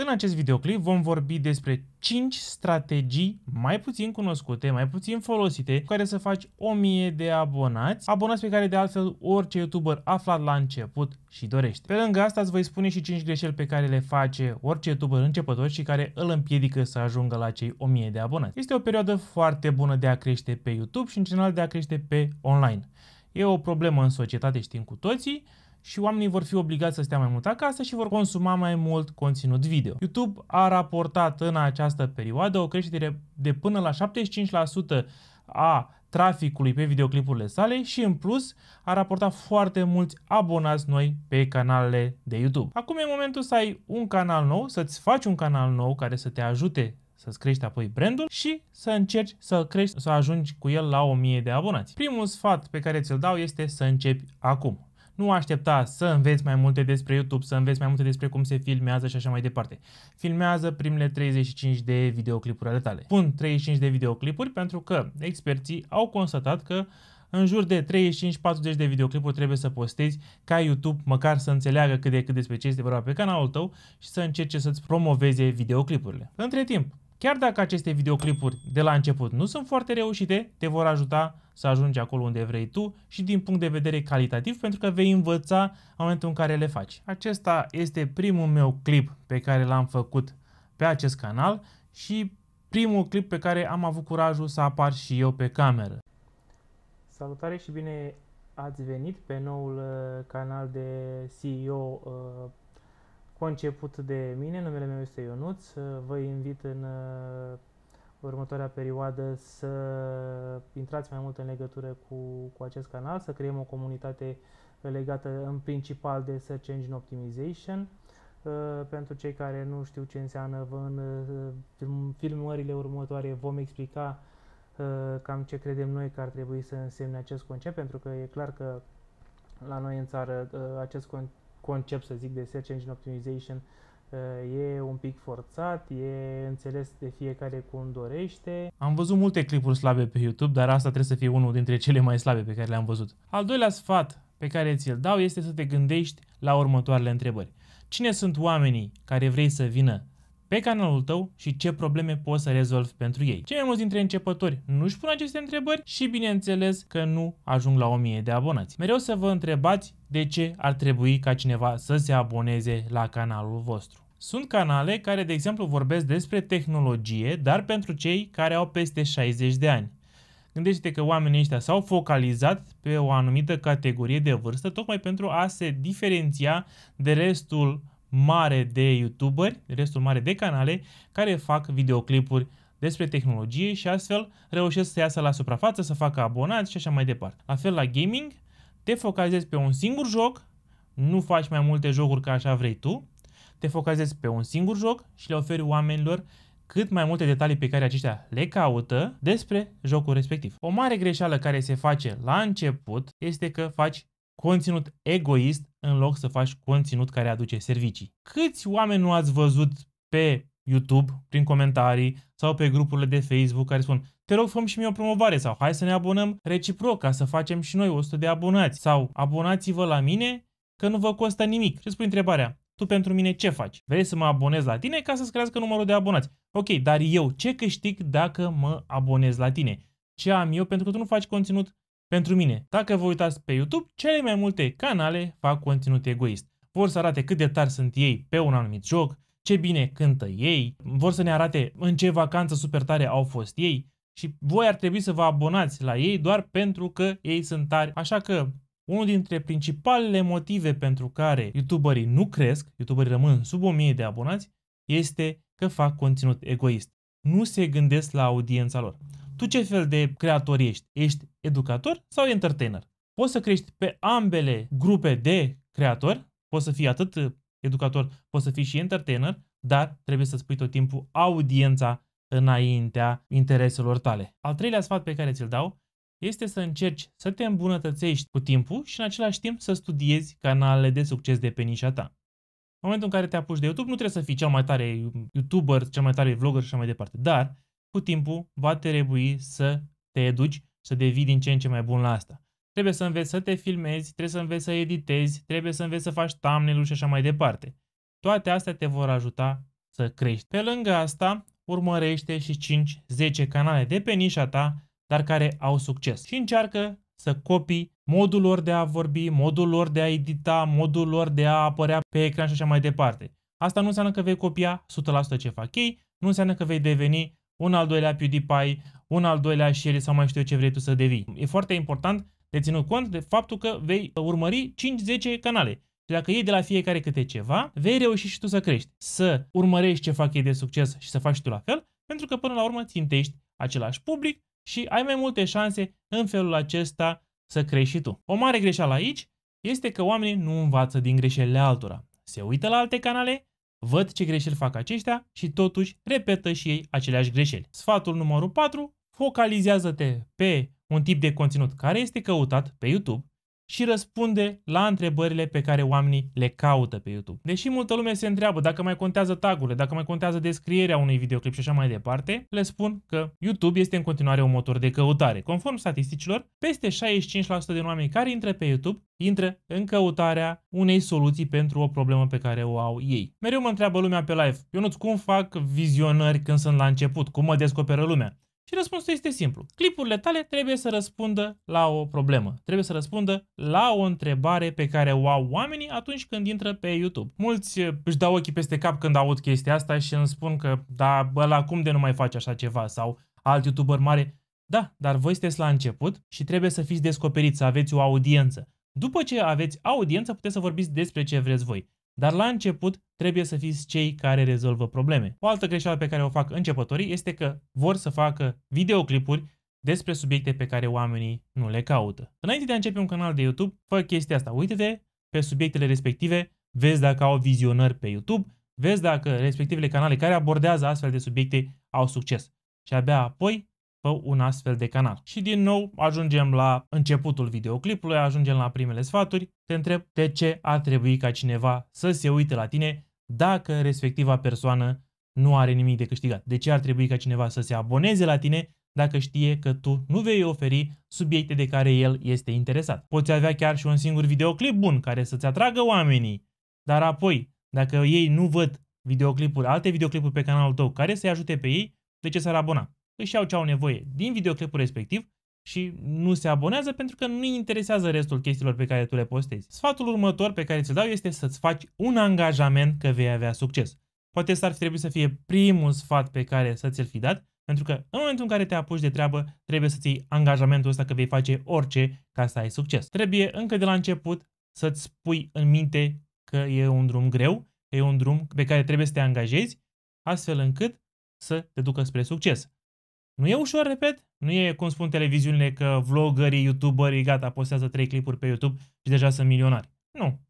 În acest videoclip vom vorbi despre 5 strategii mai puțin cunoscute, mai puțin folosite, cu care să faci 1000 de abonați, abonați pe care de altfel orice YouTuber aflat la început și dorește. Pe lângă asta îți voi spune și 5 greșeli pe care le face orice YouTuber începător și care îl împiedică să ajungă la cei 1000 de abonați. Este o perioadă foarte bună de a crește pe YouTube și în general de a crește pe online. E o problemă în societate, știm cu toții, și oamenii vor fi obligați să stea mai mult acasă și vor consuma mai mult conținut video. YouTube a raportat în această perioadă o creștere de până la 75% a traficului pe videoclipurile sale și în plus a raportat foarte mulți abonați noi pe canalele de YouTube. Acum e momentul să ai un canal nou, să-ți faci un canal nou care să te ajute să-ți crești apoi brandul și să încerci să crești, să ajungi cu el la 1000 de abonați. Primul sfat pe care ți-l dau este să începi acum. Nu aștepta să înveți mai multe despre YouTube, să înveți mai multe despre cum se filmează și așa mai departe. Filmează primele 35 de videoclipuri ale tale. Pun 35 de videoclipuri pentru că experții au constatat că în jur de 35-40 de videoclipuri trebuie să postezi ca YouTube măcar să înțeleagă cât de cât despre ce este vorba pe canalul tău și să încerce să-ți promoveze videoclipurile. Între timp, Chiar dacă aceste videoclipuri de la început nu sunt foarte reușite, te vor ajuta să ajungi acolo unde vrei tu și din punct de vedere calitativ, pentru că vei învăța în momentul în care le faci. Acesta este primul meu clip pe care l-am făcut pe acest canal și primul clip pe care am avut curajul să apar și eu pe cameră. Salutare și bine ați venit pe noul uh, canal de CEO uh, conceput de mine. Numele meu este Ionuț. Vă invit în uh, următoarea perioadă să intrați mai mult în legătură cu, cu acest canal, să creăm o comunitate legată în principal de Search Engine Optimization. Uh, pentru cei care nu știu ce înseamnă, uh, în filmările următoare vom explica cam ce credem noi că ar trebui să însemne acest concept, pentru că e clar că la noi în țară acest, concept, să zic, de Search Engine Optimization uh, e un pic forțat, e înțeles de fiecare cum dorește. Am văzut multe clipuri slabe pe YouTube, dar asta trebuie să fie unul dintre cele mai slabe pe care le-am văzut. Al doilea sfat pe care ți-l dau este să te gândești la următoarele întrebări. Cine sunt oamenii care vrei să vină pe canalul tău și ce probleme poți să rezolvi pentru ei. Cei mai mulți dintre începători nu își pun aceste întrebări și bineînțeles că nu ajung la 1000 de abonați. Mereu să vă întrebați de ce ar trebui ca cineva să se aboneze la canalul vostru. Sunt canale care, de exemplu, vorbesc despre tehnologie, dar pentru cei care au peste 60 de ani. Gândește că oamenii ăștia s-au focalizat pe o anumită categorie de vârstă tocmai pentru a se diferenția de restul mare de youtuberi, de restul mare de canale care fac videoclipuri despre tehnologie și astfel reușesc să iasă la suprafață, să facă abonați și așa mai departe. La fel la gaming, te focalizezi pe un singur joc, nu faci mai multe jocuri ca așa vrei tu, te focalizezi pe un singur joc și le oferi oamenilor cât mai multe detalii pe care aceștia le caută despre jocul respectiv. O mare greșeală care se face la început este că faci conținut egoist în loc să faci conținut care aduce servicii. Câți oameni nu ați văzut pe YouTube, prin comentarii sau pe grupurile de Facebook care spun te rog fă și mie o promovare sau hai să ne abonăm reciproc ca să facem și noi 100 de abonați sau abonați-vă la mine că nu vă costă nimic. Și spui întrebarea, tu pentru mine ce faci? Vrei să mă abonez la tine ca să-ți crească numărul de abonați? Ok, dar eu ce câștig dacă mă abonez la tine? Ce am eu pentru că tu nu faci conținut pentru mine? Dacă vă uitați pe YouTube, cele mai multe canale fac conținut egoist. Vor să arate cât de tari sunt ei pe un anumit joc, ce bine cântă ei, vor să ne arate în ce vacanță super tare au fost ei, și voi ar trebui să vă abonați la ei doar pentru că ei sunt tari. Așa că unul dintre principalele motive pentru care youtuberii nu cresc, youtuberii rămân sub 1000 de abonați, este că fac conținut egoist. Nu se gândesc la audiența lor. Tu ce fel de creator ești? Ești educator sau entertainer? Poți să crești pe ambele grupe de creatori, poți să fii atât educator, poți să fii și entertainer, dar trebuie să-ți pui tot timpul audiența înaintea intereselor tale. Al treilea sfat pe care ți-l dau este să încerci să te îmbunătățești cu timpul și în același timp să studiezi canalele de succes de pe nișa ta. În momentul în care te apuci de YouTube, nu trebuie să fii cel mai tare YouTuber, cel mai tare vlogger și așa mai departe, dar cu timpul va trebui să te educi, să devii din ce în ce mai bun la asta. Trebuie să înveți să te filmezi, trebuie să înveți să editezi, trebuie să înveți să faci thumbnail și așa mai departe. Toate astea te vor ajuta să crești. Pe lângă asta, urmărește și 5-10 canale de pe nișa ta, dar care au succes. Și încearcă să copii modul lor de a vorbi, modul lor de a edita, modul lor de a apărea pe ecran și așa mai departe. Asta nu înseamnă că vei copia 100% ce fac ei, nu înseamnă că vei deveni un al doilea PewDiePie, un al doilea Sherry sau mai știu eu ce vrei tu să devii. E foarte important de ținut cont de faptul că vei urmări 5-10 canale. Și dacă iei de la fiecare câte ceva, vei reuși și tu să crești, să urmărești ce fac ei de succes și să faci și tu la fel, pentru că până la urmă țintești același public și ai mai multe șanse în felul acesta să crești și tu. O mare greșeală aici este că oamenii nu învață din greșelile altora. Se uită la alte canale, văd ce greșeli fac aceștia și totuși repetă și ei aceleași greșeli. Sfatul numărul 4, focalizează-te pe un tip de conținut care este căutat pe YouTube și răspunde la întrebările pe care oamenii le caută pe YouTube. Deși multă lume se întreabă dacă mai contează tagurile, dacă mai contează descrierea unui videoclip și așa mai departe, le spun că YouTube este în continuare un motor de căutare. Conform statisticilor, peste 65% din oamenii care intră pe YouTube intră în căutarea unei soluții pentru o problemă pe care o au ei. Mereu mă întreabă lumea pe live, Ionuț, cum fac vizionări când sunt la început? Cum mă descoperă lumea? Și răspunsul este simplu. Clipurile tale trebuie să răspundă la o problemă. Trebuie să răspundă la o întrebare pe care o au oamenii atunci când intră pe YouTube. Mulți eh, își dau ochii peste cap când aud chestia asta și îmi spun că da, la cum de nu mai faci așa ceva? Sau alt YouTuber mare. Da, dar voi sunteți la început și trebuie să fiți descoperiți, să aveți o audiență. După ce aveți audiență, puteți să vorbiți despre ce vreți voi. Dar la început trebuie să fiți cei care rezolvă probleme. O altă greșeală pe care o fac începătorii este că vor să facă videoclipuri despre subiecte pe care oamenii nu le caută. Înainte de a începe un canal de YouTube, fă chestia asta. Uite-te pe subiectele respective, vezi dacă au vizionări pe YouTube, vezi dacă respectivele canale care abordează astfel de subiecte au succes. Și abia apoi pe un astfel de canal. Și din nou ajungem la începutul videoclipului, ajungem la primele sfaturi, te întreb de ce ar trebui ca cineva să se uite la tine dacă respectiva persoană nu are nimic de câștigat. De ce ar trebui ca cineva să se aboneze la tine dacă știe că tu nu vei oferi subiecte de care el este interesat. Poți avea chiar și un singur videoclip bun care să-ți atragă oamenii, dar apoi, dacă ei nu văd videoclipuri, alte videoclipuri pe canalul tău care să-i ajute pe ei, de ce s-ar abona? își iau ce au nevoie din videoclipul respectiv și nu se abonează pentru că nu-i interesează restul chestiilor pe care tu le postezi. Sfatul următor pe care ți-l dau este să-ți faci un angajament că vei avea succes. Poate s-ar fi să fie primul sfat pe care să ți-l fi dat, pentru că în momentul în care te apuci de treabă, trebuie să-ți iei angajamentul ăsta că vei face orice ca să ai succes. Trebuie încă de la început să-ți pui în minte că e un drum greu, că e un drum pe care trebuie să te angajezi, astfel încât să te ducă spre succes. Nu e ușor, repet? Nu e, cum spun televiziunile, că vlogării, youtuberii, gata, postează trei clipuri pe YouTube și deja sunt milionari. Nu.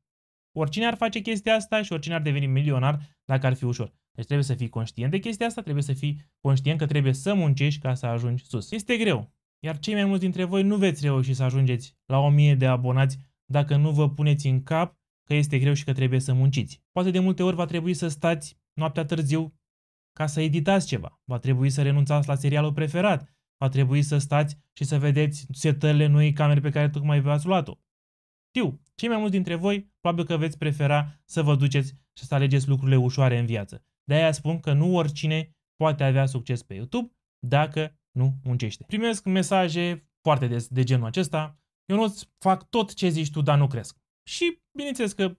Oricine ar face chestia asta și oricine ar deveni milionar dacă ar fi ușor. Deci trebuie să fii conștient de chestia asta, trebuie să fii conștient că trebuie să muncești ca să ajungi sus. Este greu, iar cei mai mulți dintre voi nu veți reuși să ajungeți la 1000 de abonați dacă nu vă puneți în cap că este greu și că trebuie să munciți. Poate de multe ori va trebui să stați noaptea târziu ca să editați ceva. Va trebui să renunțați la serialul preferat. Va trebui să stați și să vedeți setările noi camere pe care tocmai v-ați luat-o. Știu, cei mai mulți dintre voi probabil că veți prefera să vă duceți și să alegeți lucrurile ușoare în viață. De-aia spun că nu oricine poate avea succes pe YouTube dacă nu muncește. Primesc mesaje foarte des de genul acesta. Eu nu fac tot ce zici tu, dar nu cresc. Și bineînțeles că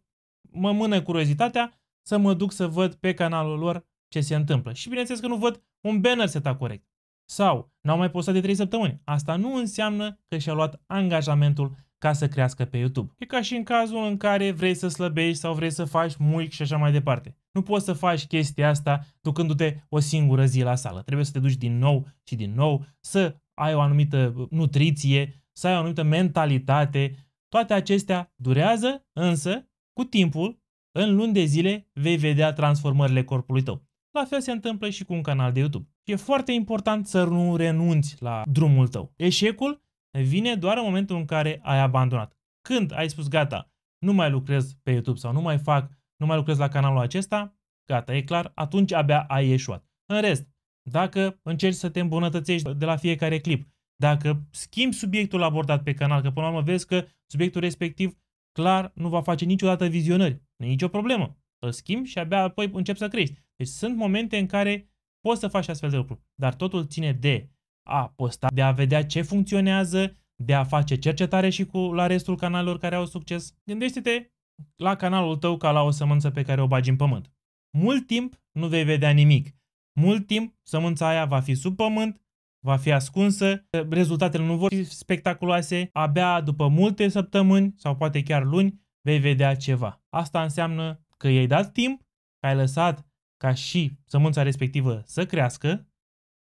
mă mână curiozitatea să mă duc să văd pe canalul lor ce se întâmplă. Și bineînțeles că nu văd un banner setat corect. Sau n-au mai postat de 3 săptămâni. Asta nu înseamnă că și-a luat angajamentul ca să crească pe YouTube. E ca și în cazul în care vrei să slăbești sau vrei să faci mult și așa mai departe. Nu poți să faci chestia asta ducându-te o singură zi la sală. Trebuie să te duci din nou și din nou, să ai o anumită nutriție, să ai o anumită mentalitate. Toate acestea durează, însă, cu timpul, în luni de zile, vei vedea transformările corpului tău. La fel se întâmplă și cu un canal de YouTube. E foarte important să nu renunți la drumul tău. Eșecul vine doar în momentul în care ai abandonat. Când ai spus gata, nu mai lucrez pe YouTube sau nu mai fac, nu mai lucrez la canalul acesta, gata, e clar, atunci abia ai ieșuat. În rest, dacă încerci să te îmbunătățești de la fiecare clip, dacă schimbi subiectul abordat pe canal, că până la urmă vezi că subiectul respectiv clar nu va face niciodată vizionări, nu e nicio problemă. Îl schimbi și abia apoi începi să crești. Deci sunt momente în care poți să faci astfel de lucruri, dar totul ține de a posta, de a vedea ce funcționează, de a face cercetare și cu la restul canalelor care au succes. Gândește-te la canalul tău ca la o sămânță pe care o bagi în pământ. Mult timp nu vei vedea nimic. Mult timp sămânța aia va fi sub pământ, va fi ascunsă, rezultatele nu vor fi spectaculoase, abia după multe săptămâni sau poate chiar luni vei vedea ceva. Asta înseamnă că i-ai dat timp, că ai lăsat ca și sămânța respectivă să crească,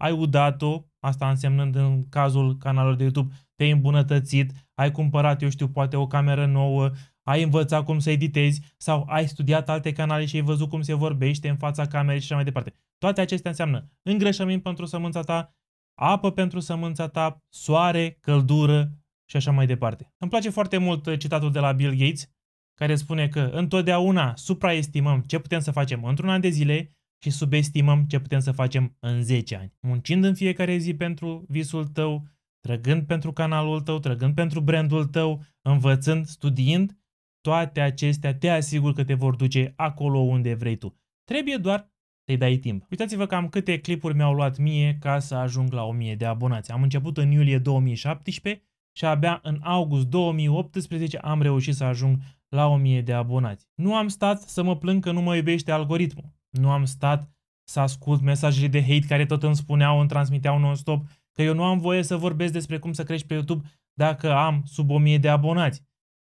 ai udat-o, asta însemnând în cazul canalului de YouTube, te-ai îmbunătățit, ai cumpărat, eu știu, poate o cameră nouă, ai învățat cum să editezi sau ai studiat alte canale și ai văzut cum se vorbește în fața camerei și așa mai departe. Toate acestea înseamnă îngrășământ pentru sămânța ta, apă pentru sămânța ta, soare, căldură și așa mai departe. Îmi place foarte mult citatul de la Bill Gates, care spune că întotdeauna supraestimăm ce putem să facem într-un an de zile și subestimăm ce putem să facem în 10 ani. Muncind în fiecare zi pentru visul tău, trăgând pentru canalul tău, trăgând pentru brandul tău, învățând, studiind, toate acestea te asigur că te vor duce acolo unde vrei tu. Trebuie doar să-i dai timp. Uitați-vă cam câte clipuri mi-au luat mie ca să ajung la 1000 de abonați. Am început în iulie 2017 și abia în august 2018 am reușit să ajung la 1000 de abonați. Nu am stat să mă plâng că nu mă iubește algoritmul. Nu am stat să ascult mesajele de hate care tot îmi spuneau, îmi transmiteau non-stop, că eu nu am voie să vorbesc despre cum să crești pe YouTube dacă am sub 1000 de abonați.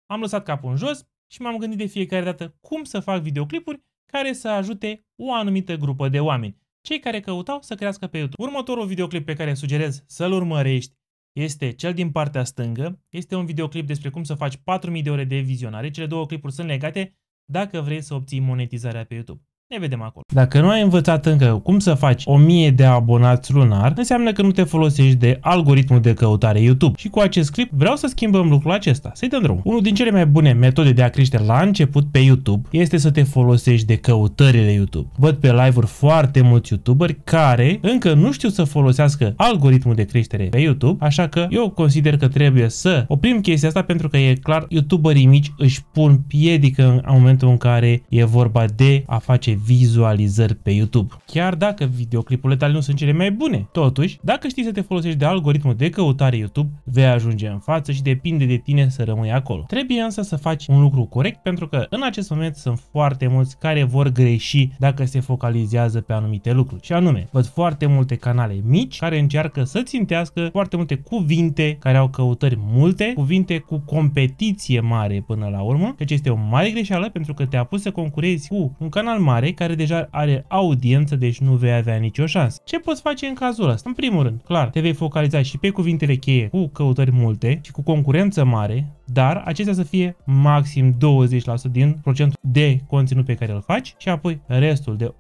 Am lăsat capul în jos și m-am gândit de fiecare dată cum să fac videoclipuri care să ajute o anumită grupă de oameni, cei care căutau să crească pe YouTube. Următorul videoclip pe care sugerez să-l urmărești este cel din partea stângă, este un videoclip despre cum să faci 4000 de ore de vizionare, cele două clipuri sunt legate dacă vrei să obții monetizarea pe YouTube. Ne vedem acolo. Dacă nu ai învățat încă cum să faci 1000 de abonați lunar, înseamnă că nu te folosești de algoritmul de căutare YouTube. Și cu acest clip vreau să schimbăm lucrul acesta. Să-i dăm drum. Unul din cele mai bune metode de a crește la început pe YouTube este să te folosești de căutările YouTube. Văd pe live-uri foarte mulți YouTuberi care încă nu știu să folosească algoritmul de creștere pe YouTube, așa că eu consider că trebuie să oprim chestia asta pentru că e clar, YouTuberii mici își pun piedică în momentul în care e vorba de a face vizualizări pe YouTube. Chiar dacă videoclipurile tale nu sunt cele mai bune, totuși, dacă știi să te folosești de algoritmul de căutare YouTube, vei ajunge în față și depinde de tine să rămâi acolo. Trebuie însă să faci un lucru corect pentru că în acest moment sunt foarte mulți care vor greși dacă se focalizează pe anumite lucruri. Și anume, văd foarte multe canale mici care încearcă să țintească foarte multe cuvinte care au căutări multe, cuvinte cu competiție mare până la urmă, ceea ce este o mare greșeală pentru că te-a pus să concurezi cu un canal mare mare care deja are audiență, deci nu vei avea nicio șansă. Ce poți face în cazul ăsta? În primul rând, clar, te vei focaliza și pe cuvintele cheie cu căutări multe și cu concurență mare, dar acestea să fie maxim 20% din procentul de conținut pe care îl faci și apoi restul de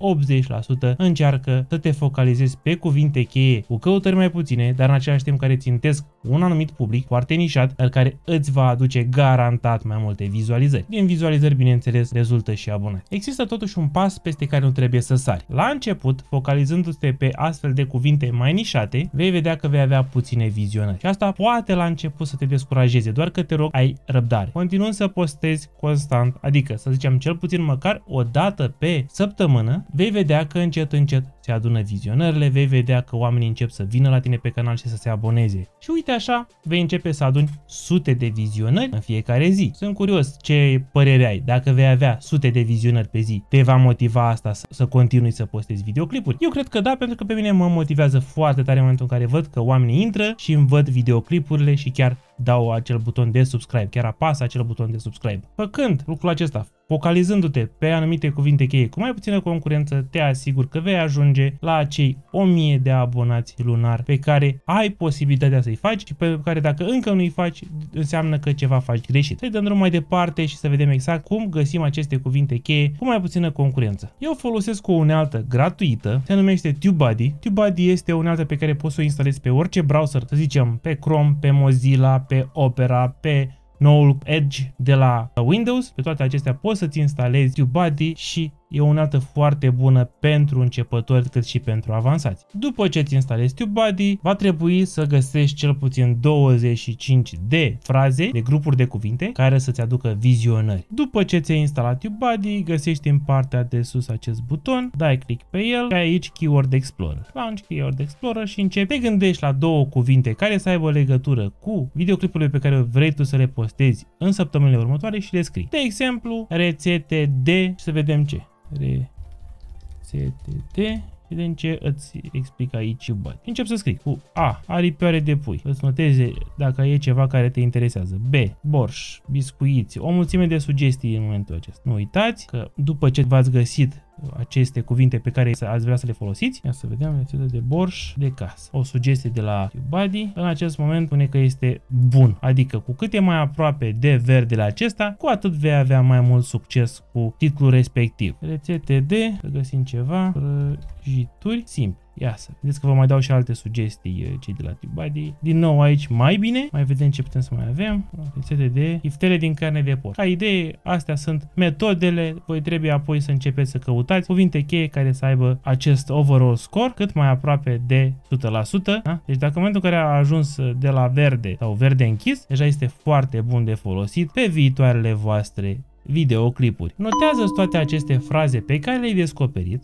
80% încearcă să te focalizezi pe cuvinte cheie cu căutări mai puține, dar în același timp care țintesc un anumit public foarte nișat, dar care îți va aduce garantat mai multe vizualizări. Din vizualizări, bineînțeles, rezultă și abonați. Există totuși un pas peste care nu trebuie să sari. La început, focalizându-te pe astfel de cuvinte mai nișate, vei vedea că vei avea puține vizionări. Și asta poate la început să te descurajeze, doar că te rog, ai răbdare. Continuând să postezi constant, adică să zicem cel puțin măcar o dată pe săptămână, vei vedea că încet încet se adună vizionările, vei vedea că oamenii încep să vină la tine pe canal și să se aboneze. Și uite așa, vei începe să aduni sute de vizionări în fiecare zi. Sunt curios ce părere ai, dacă vei avea sute de vizionări pe zi, te va motiva asta să, să continui să postezi videoclipuri? Eu cred că da, pentru că pe mine mă motivează foarte tare în momentul în care văd că oamenii intră și îmi văd videoclipurile și chiar dau acel buton de subscribe, chiar apasă acel buton de subscribe. Făcând lucrul acesta, Focalizându-te pe anumite cuvinte cheie cu mai puțină concurență, te asigur că vei ajunge la acei 1000 de abonați lunar pe care ai posibilitatea să-i faci și pe care dacă încă nu-i faci, înseamnă că ceva faci greșit. Să-i dăm drum mai departe și să vedem exact cum găsim aceste cuvinte cheie cu mai puțină concurență. Eu folosesc o unealtă gratuită, se numește TubeBuddy. TubeBuddy este o unealtă pe care poți să o instalezi pe orice browser, să zicem pe Chrome, pe Mozilla, pe Opera, pe noul Edge de la Windows. Pe toate acestea poți să-ți instalezi TubeBuddy și e o unealtă foarte bună pentru începători cât și pentru avansați. După ce ți instalezi TubeBuddy, va trebui să găsești cel puțin 25 de fraze, de grupuri de cuvinte, care să-ți aducă vizionări. După ce ți-ai instalat TubeBuddy, găsești în partea de sus acest buton, dai click pe el, ai aici Keyword Explorer. Launch Keyword Explorer și începi. Te gândești la două cuvinte care să aibă legătură cu videoclipurile pe care vrei tu să le postezi în săptămânile următoare și le scrii. De exemplu, rețete de și să vedem ce. RCTT și de ce îți explic aici bani. Încep să scrii cu A, aripioare de pui. Îți noteze dacă e ceva care te interesează. B, borș, biscuiți, o mulțime de sugestii în momentul acesta. Nu uitați că după ce v-ați găsit aceste cuvinte pe care ați vrea să le folosiți. Ia să vedem, rețetă de borș de casă. O sugestie de la Buddy. În acest moment spune că este bun, adică cu cât e mai aproape de verdele acesta, cu atât vei avea mai mult succes cu titlul respectiv. Rețete de, să găsim ceva, prăjituri simple. Ia să vedeți că vă mai dau și alte sugestii eh, cei de la TubeBuddy. Din nou aici mai bine, mai vedem ce putem să mai avem. Rețete de iftele din carne de porc. Ca idee, astea sunt metodele, voi trebuie apoi să începeți să căutați cuvinte cheie care să aibă acest overall score cât mai aproape de 100%. Da? Deci dacă în momentul în care a ajuns de la verde sau verde închis, deja este foarte bun de folosit pe viitoarele voastre videoclipuri. Notează toate aceste fraze pe care le-ai descoperit,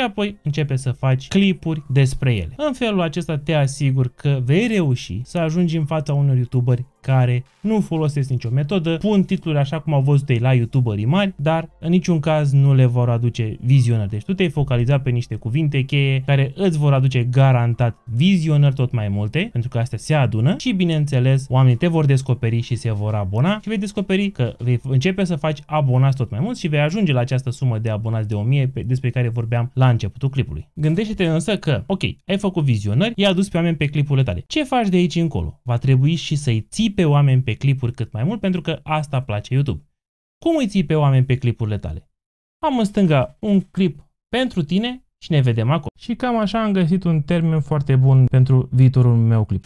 și apoi începe să faci clipuri despre ele. În felul acesta te asigur că vei reuși să ajungi în fața unor youtuberi care nu folosesc nicio metodă, pun titluri așa cum au văzut ei la youtuberii mari, dar în niciun caz nu le vor aduce vizionări. Deci tu te-ai focalizat pe niște cuvinte cheie care îți vor aduce garantat vizionări tot mai multe, pentru că astea se adună și bineînțeles oamenii te vor descoperi și se vor abona și vei descoperi că vei începe să faci abonați tot mai mult și vei ajunge la această sumă de abonați de 1000 despre care vorbeam la începutul clipului. Gândește-te însă că, ok, ai făcut vizionări, i-ai adus pe oameni pe clipurile tale. Ce faci de aici încolo? Va trebui și să-i ții pe oameni pe clipuri cât mai mult, pentru că asta place YouTube. Cum îi ții pe oameni pe clipurile tale? Am în stânga un clip pentru tine și ne vedem acolo. Și cam așa am găsit un termen foarte bun pentru viitorul meu clip.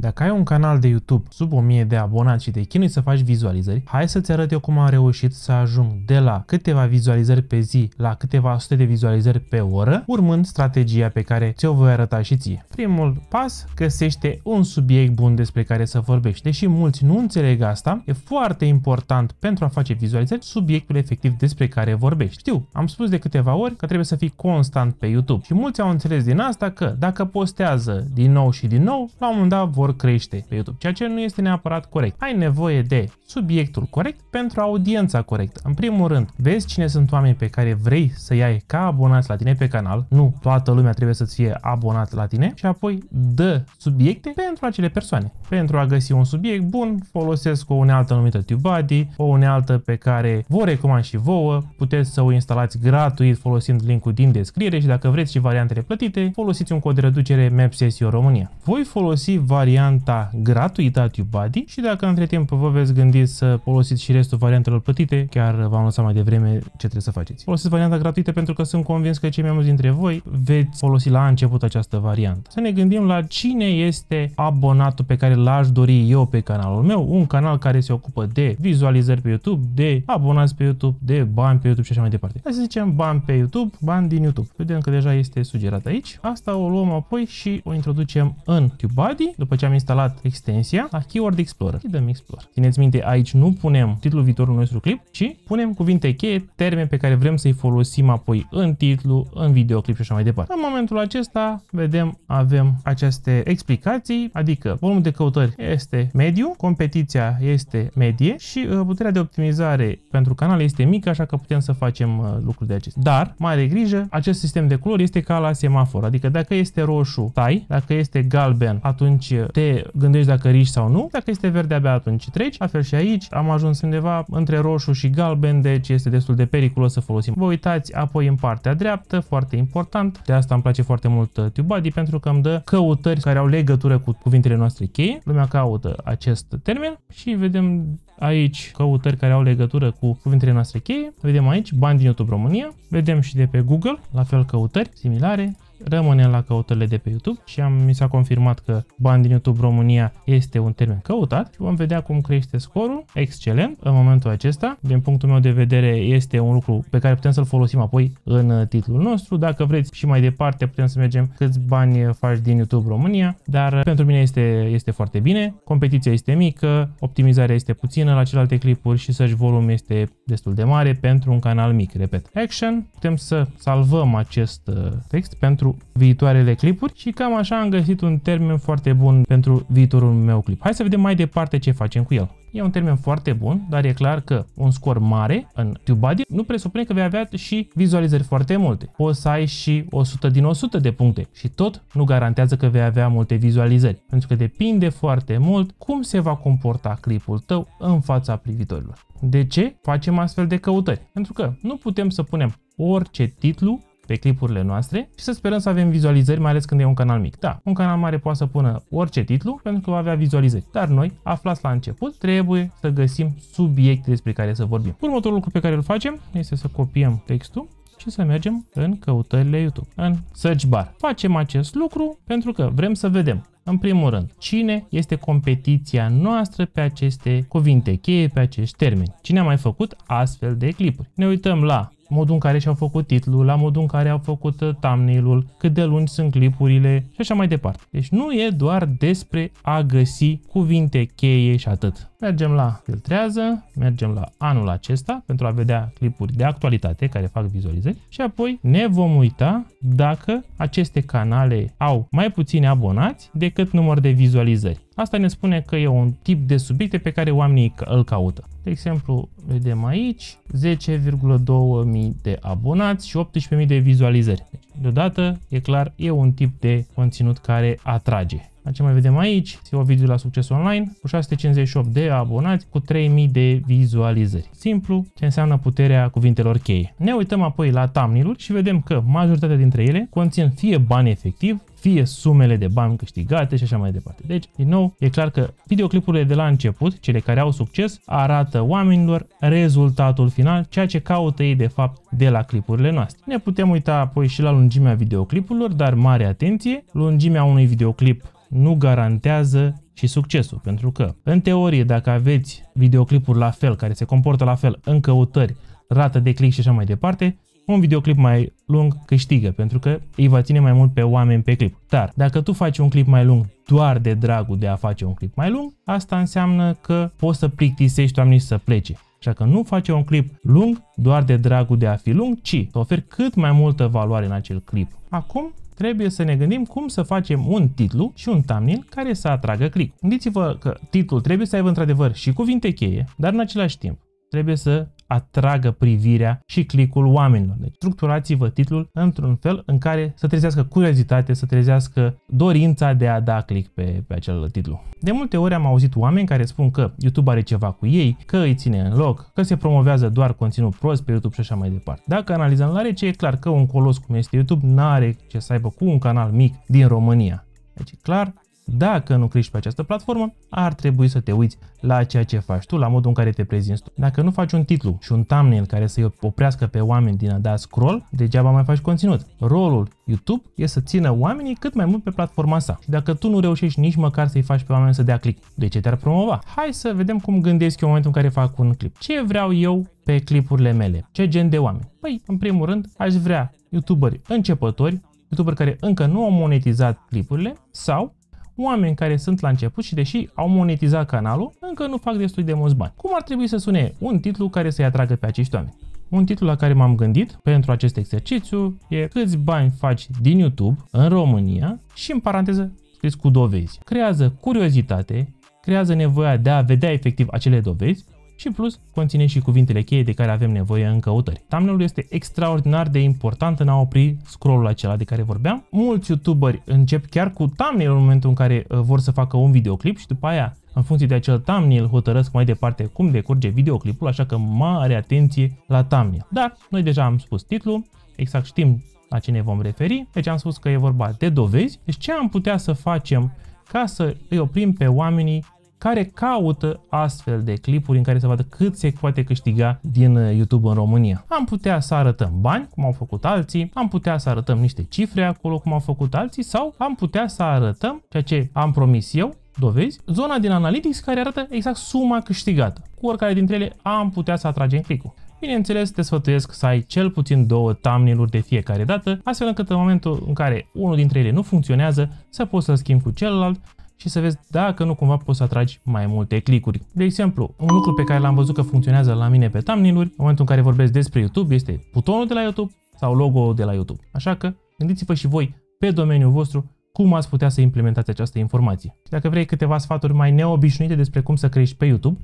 Dacă ai un canal de YouTube sub 1000 de abonați și te chinui să faci vizualizări, hai să-ți arăt eu cum am reușit să ajung de la câteva vizualizări pe zi la câteva sute de vizualizări pe oră, urmând strategia pe care ți-o voi arăta și ție. Primul pas, găsește un subiect bun despre care să vorbești. Deși mulți nu înțeleg asta, e foarte important pentru a face vizualizări subiectul efectiv despre care vorbești. Știu, am spus de câteva ori că trebuie să fii constant pe YouTube și mulți au înțeles din asta că dacă postează din nou și din nou, la un moment dat vor vor crește pe YouTube, ceea ce nu este neapărat corect. Ai nevoie de subiectul corect pentru audiența corectă. În primul rând, vezi cine sunt oamenii pe care vrei să iai ca abonați la tine pe canal, nu toată lumea trebuie să fie abonat la tine și apoi dă subiecte pentru acele persoane. Pentru a găsi un subiect bun, folosesc o unealtă numită TubeBuddy, o unealtă pe care vă recomand și vouă, puteți să o instalați gratuit folosind linkul din descriere și dacă vreți și variantele plătite, folosiți un cod de reducere SEO România. Voi folosi varianta varianta gratuită a TubeBuddy și dacă între timp vă veți gândi să folosiți și restul variantelor plătite, chiar v-am lăsat mai devreme ce trebuie să faceți. Folosiți varianta gratuită pentru că sunt convins că cei mai mulți dintre voi veți folosi la început această variantă. Să ne gândim la cine este abonatul pe care l-aș dori eu pe canalul meu, un canal care se ocupă de vizualizări pe YouTube, de abonați pe YouTube, de bani pe YouTube și așa mai departe. Hai să zicem bani pe YouTube, bani din YouTube. Vedem că deja este sugerat aici. Asta o luăm apoi și o introducem în TubeBuddy. După ce am am instalat extensia la Keyword Explorer. Îi dăm Explore. Țineți minte, aici nu punem titlul viitorului nostru clip, ci punem cuvinte cheie, termen pe care vrem să-i folosim apoi în titlu, în videoclip și așa mai departe. În momentul acesta, vedem, avem aceste explicații, adică volumul de căutări este mediu, competiția este medie și uh, puterea de optimizare pentru canal este mică, așa că putem să facem uh, lucruri de acest. Dar, mare grijă, acest sistem de culori este ca la semafor, adică dacă este roșu, tai, dacă este galben, atunci uh, te gândești dacă riști sau nu. Dacă este verde abia atunci treci. La fel și aici am ajuns undeva între roșu și galben, deci este destul de periculos să folosim. Vă uitați apoi în partea dreaptă, foarte important. De asta îmi place foarte mult uh, TubeBuddy pentru că îmi dă căutări care au legătură cu cuvintele noastre cheie. Lumea caută acest termen și vedem aici căutări care au legătură cu cuvintele noastre cheie. Vedem aici bani din YouTube România. Vedem și de pe Google, la fel căutări similare rămâne la căutările de pe YouTube și am, mi s-a confirmat că bani din YouTube România este un termen căutat și vom vedea cum crește scorul. Excelent, în momentul acesta, din punctul meu de vedere, este un lucru pe care putem să-l folosim apoi în uh, titlul nostru. Dacă vreți și mai departe, putem să mergem câți bani faci din YouTube România, dar uh, pentru mine este, este foarte bine. Competiția este mică, optimizarea este puțină la celelalte clipuri și search volum este destul de mare pentru un canal mic, repet. Action, putem să salvăm acest uh, text pentru pentru viitoarele clipuri și cam așa am găsit un termen foarte bun pentru viitorul meu clip. Hai să vedem mai departe ce facem cu el. E un termen foarte bun, dar e clar că un scor mare în TubeBuddy nu presupune că vei avea și vizualizări foarte multe. Poți să ai și 100 din 100 de puncte și tot nu garantează că vei avea multe vizualizări, pentru că depinde foarte mult cum se va comporta clipul tău în fața privitorilor. De ce facem astfel de căutări? Pentru că nu putem să punem orice titlu pe clipurile noastre și să sperăm să avem vizualizări, mai ales când e un canal mic. Da, un canal mare poate să pună orice titlu pentru că va avea vizualizări, dar noi, aflați la început, trebuie să găsim subiecte despre care să vorbim. Următorul lucru pe care îl facem este să copiem textul și să mergem în căutările YouTube, în search bar. Facem acest lucru pentru că vrem să vedem în primul rând, cine este competiția noastră pe aceste cuvinte cheie, pe acești termeni? Cine a mai făcut astfel de clipuri? Ne uităm la modul în care și-au făcut titlul, la modul în care au făcut uh, thumbnail-ul, cât de lungi sunt clipurile și așa mai departe. Deci nu e doar despre a găsi cuvinte cheie și atât. Mergem la filtrează, mergem la anul acesta pentru a vedea clipuri de actualitate care fac vizualizări și apoi ne vom uita dacă aceste canale au mai puține abonați decât număr de vizualizări. Asta ne spune că e un tip de subiecte pe care oamenii îl caută. De exemplu, vedem aici 10,2 de abonați și 18.000 de vizualizări. Deci, deodată, e clar, e un tip de conținut care atrage. La ce mai vedem aici? o video la succes online cu 658 de abonați cu 3000 de vizualizări. Simplu ce înseamnă puterea cuvintelor cheie. Ne uităm apoi la thumbnail și vedem că majoritatea dintre ele conțin fie bani efectiv, fie sumele de bani câștigate și așa mai departe. Deci, din nou, e clar că videoclipurile de la început, cele care au succes, arată oamenilor rezultatul final, ceea ce caută ei de fapt de la clipurile noastre. Ne putem uita apoi și la lungimea videoclipurilor, dar mare atenție, lungimea unui videoclip nu garantează și succesul, pentru că, în teorie, dacă aveți videoclipuri la fel, care se comportă la fel în căutări, rată de click și așa mai departe, un videoclip mai lung câștigă, pentru că îi va ține mai mult pe oameni pe clip. Dar dacă tu faci un clip mai lung doar de dragul de a face un clip mai lung, asta înseamnă că poți să plictisești oamenii să plece. Așa că nu face un clip lung doar de dragul de a fi lung, ci să oferi cât mai multă valoare în acel clip. Acum trebuie să ne gândim cum să facem un titlu și un thumbnail care să atragă click. Gândiți-vă că titlul trebuie să aibă într-adevăr și cuvinte cheie, dar în același timp trebuie să atragă privirea și clicul oamenilor. Deci structurați-vă titlul într-un fel în care să trezească curiozitate, să trezească dorința de a da click pe, pe acel titlu. De multe ori am auzit oameni care spun că YouTube are ceva cu ei, că îi ține în loc, că se promovează doar conținut prost pe YouTube și așa mai departe. Dacă analizăm la rece, e clar că un colos cum este YouTube n-are ce să aibă cu un canal mic din România. Deci, clar, dacă nu crești pe această platformă, ar trebui să te uiți la ceea ce faci tu, la modul în care te prezinți tu. Dacă nu faci un titlu și un thumbnail care să-i oprească pe oameni din a da scroll, degeaba mai faci conținut. Rolul YouTube e să țină oamenii cât mai mult pe platforma sa. Și dacă tu nu reușești nici măcar să-i faci pe oameni să dea click, de ce te-ar promova? Hai să vedem cum gândesc eu în momentul în care fac un clip. Ce vreau eu pe clipurile mele? Ce gen de oameni? Păi, în primul rând, aș vrea youtuberi începători, youtuberi care încă nu au monetizat clipurile sau oameni care sunt la început și deși au monetizat canalul, încă nu fac destul de mulți bani. Cum ar trebui să sune un titlu care să-i atragă pe acești oameni? Un titlu la care m-am gândit pentru acest exercițiu e câți bani faci din YouTube în România și în paranteză scris cu dovezi. Creează curiozitate, creează nevoia de a vedea efectiv acele dovezi și în plus conține și cuvintele cheie de care avem nevoie în căutări. Thumbnail-ul este extraordinar de important în a opri scrollul acela de care vorbeam. Mulți youtuberi încep chiar cu thumbnail în momentul în care uh, vor să facă un videoclip și după aia în funcție de acel thumbnail hotărăsc mai departe cum decurge videoclipul, așa că mare atenție la thumbnail. Dar noi deja am spus titlul, exact știm la ce ne vom referi, deci am spus că e vorba de dovezi, deci ce am putea să facem ca să îi oprim pe oamenii care caută astfel de clipuri în care să vadă cât se poate câștiga din uh, YouTube în România. Am putea să arătăm bani, cum au făcut alții, am putea să arătăm niște cifre acolo, cum au făcut alții, sau am putea să arătăm ceea ce am promis eu, dovezi, zona din Analytics care arată exact suma câștigată. Cu oricare dintre ele am putea să atragem clicul. Bineînțeles, te sfătuiesc să ai cel puțin două thumbnail de fiecare dată, astfel încât în momentul în care unul dintre ele nu funcționează, să poți să-l schimbi cu celălalt și să vezi dacă nu cumva poți să atragi mai multe clicuri. De exemplu, un lucru pe care l-am văzut că funcționează la mine pe thumbnail-uri, în momentul în care vorbesc despre YouTube, este butonul de la YouTube sau logo de la YouTube. Așa că gândiți-vă și voi pe domeniul vostru cum ați putea să implementați această informație. Și dacă vrei câteva sfaturi mai neobișnuite despre cum să crești pe YouTube,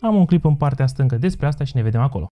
am un clip în partea stângă despre asta și ne vedem acolo.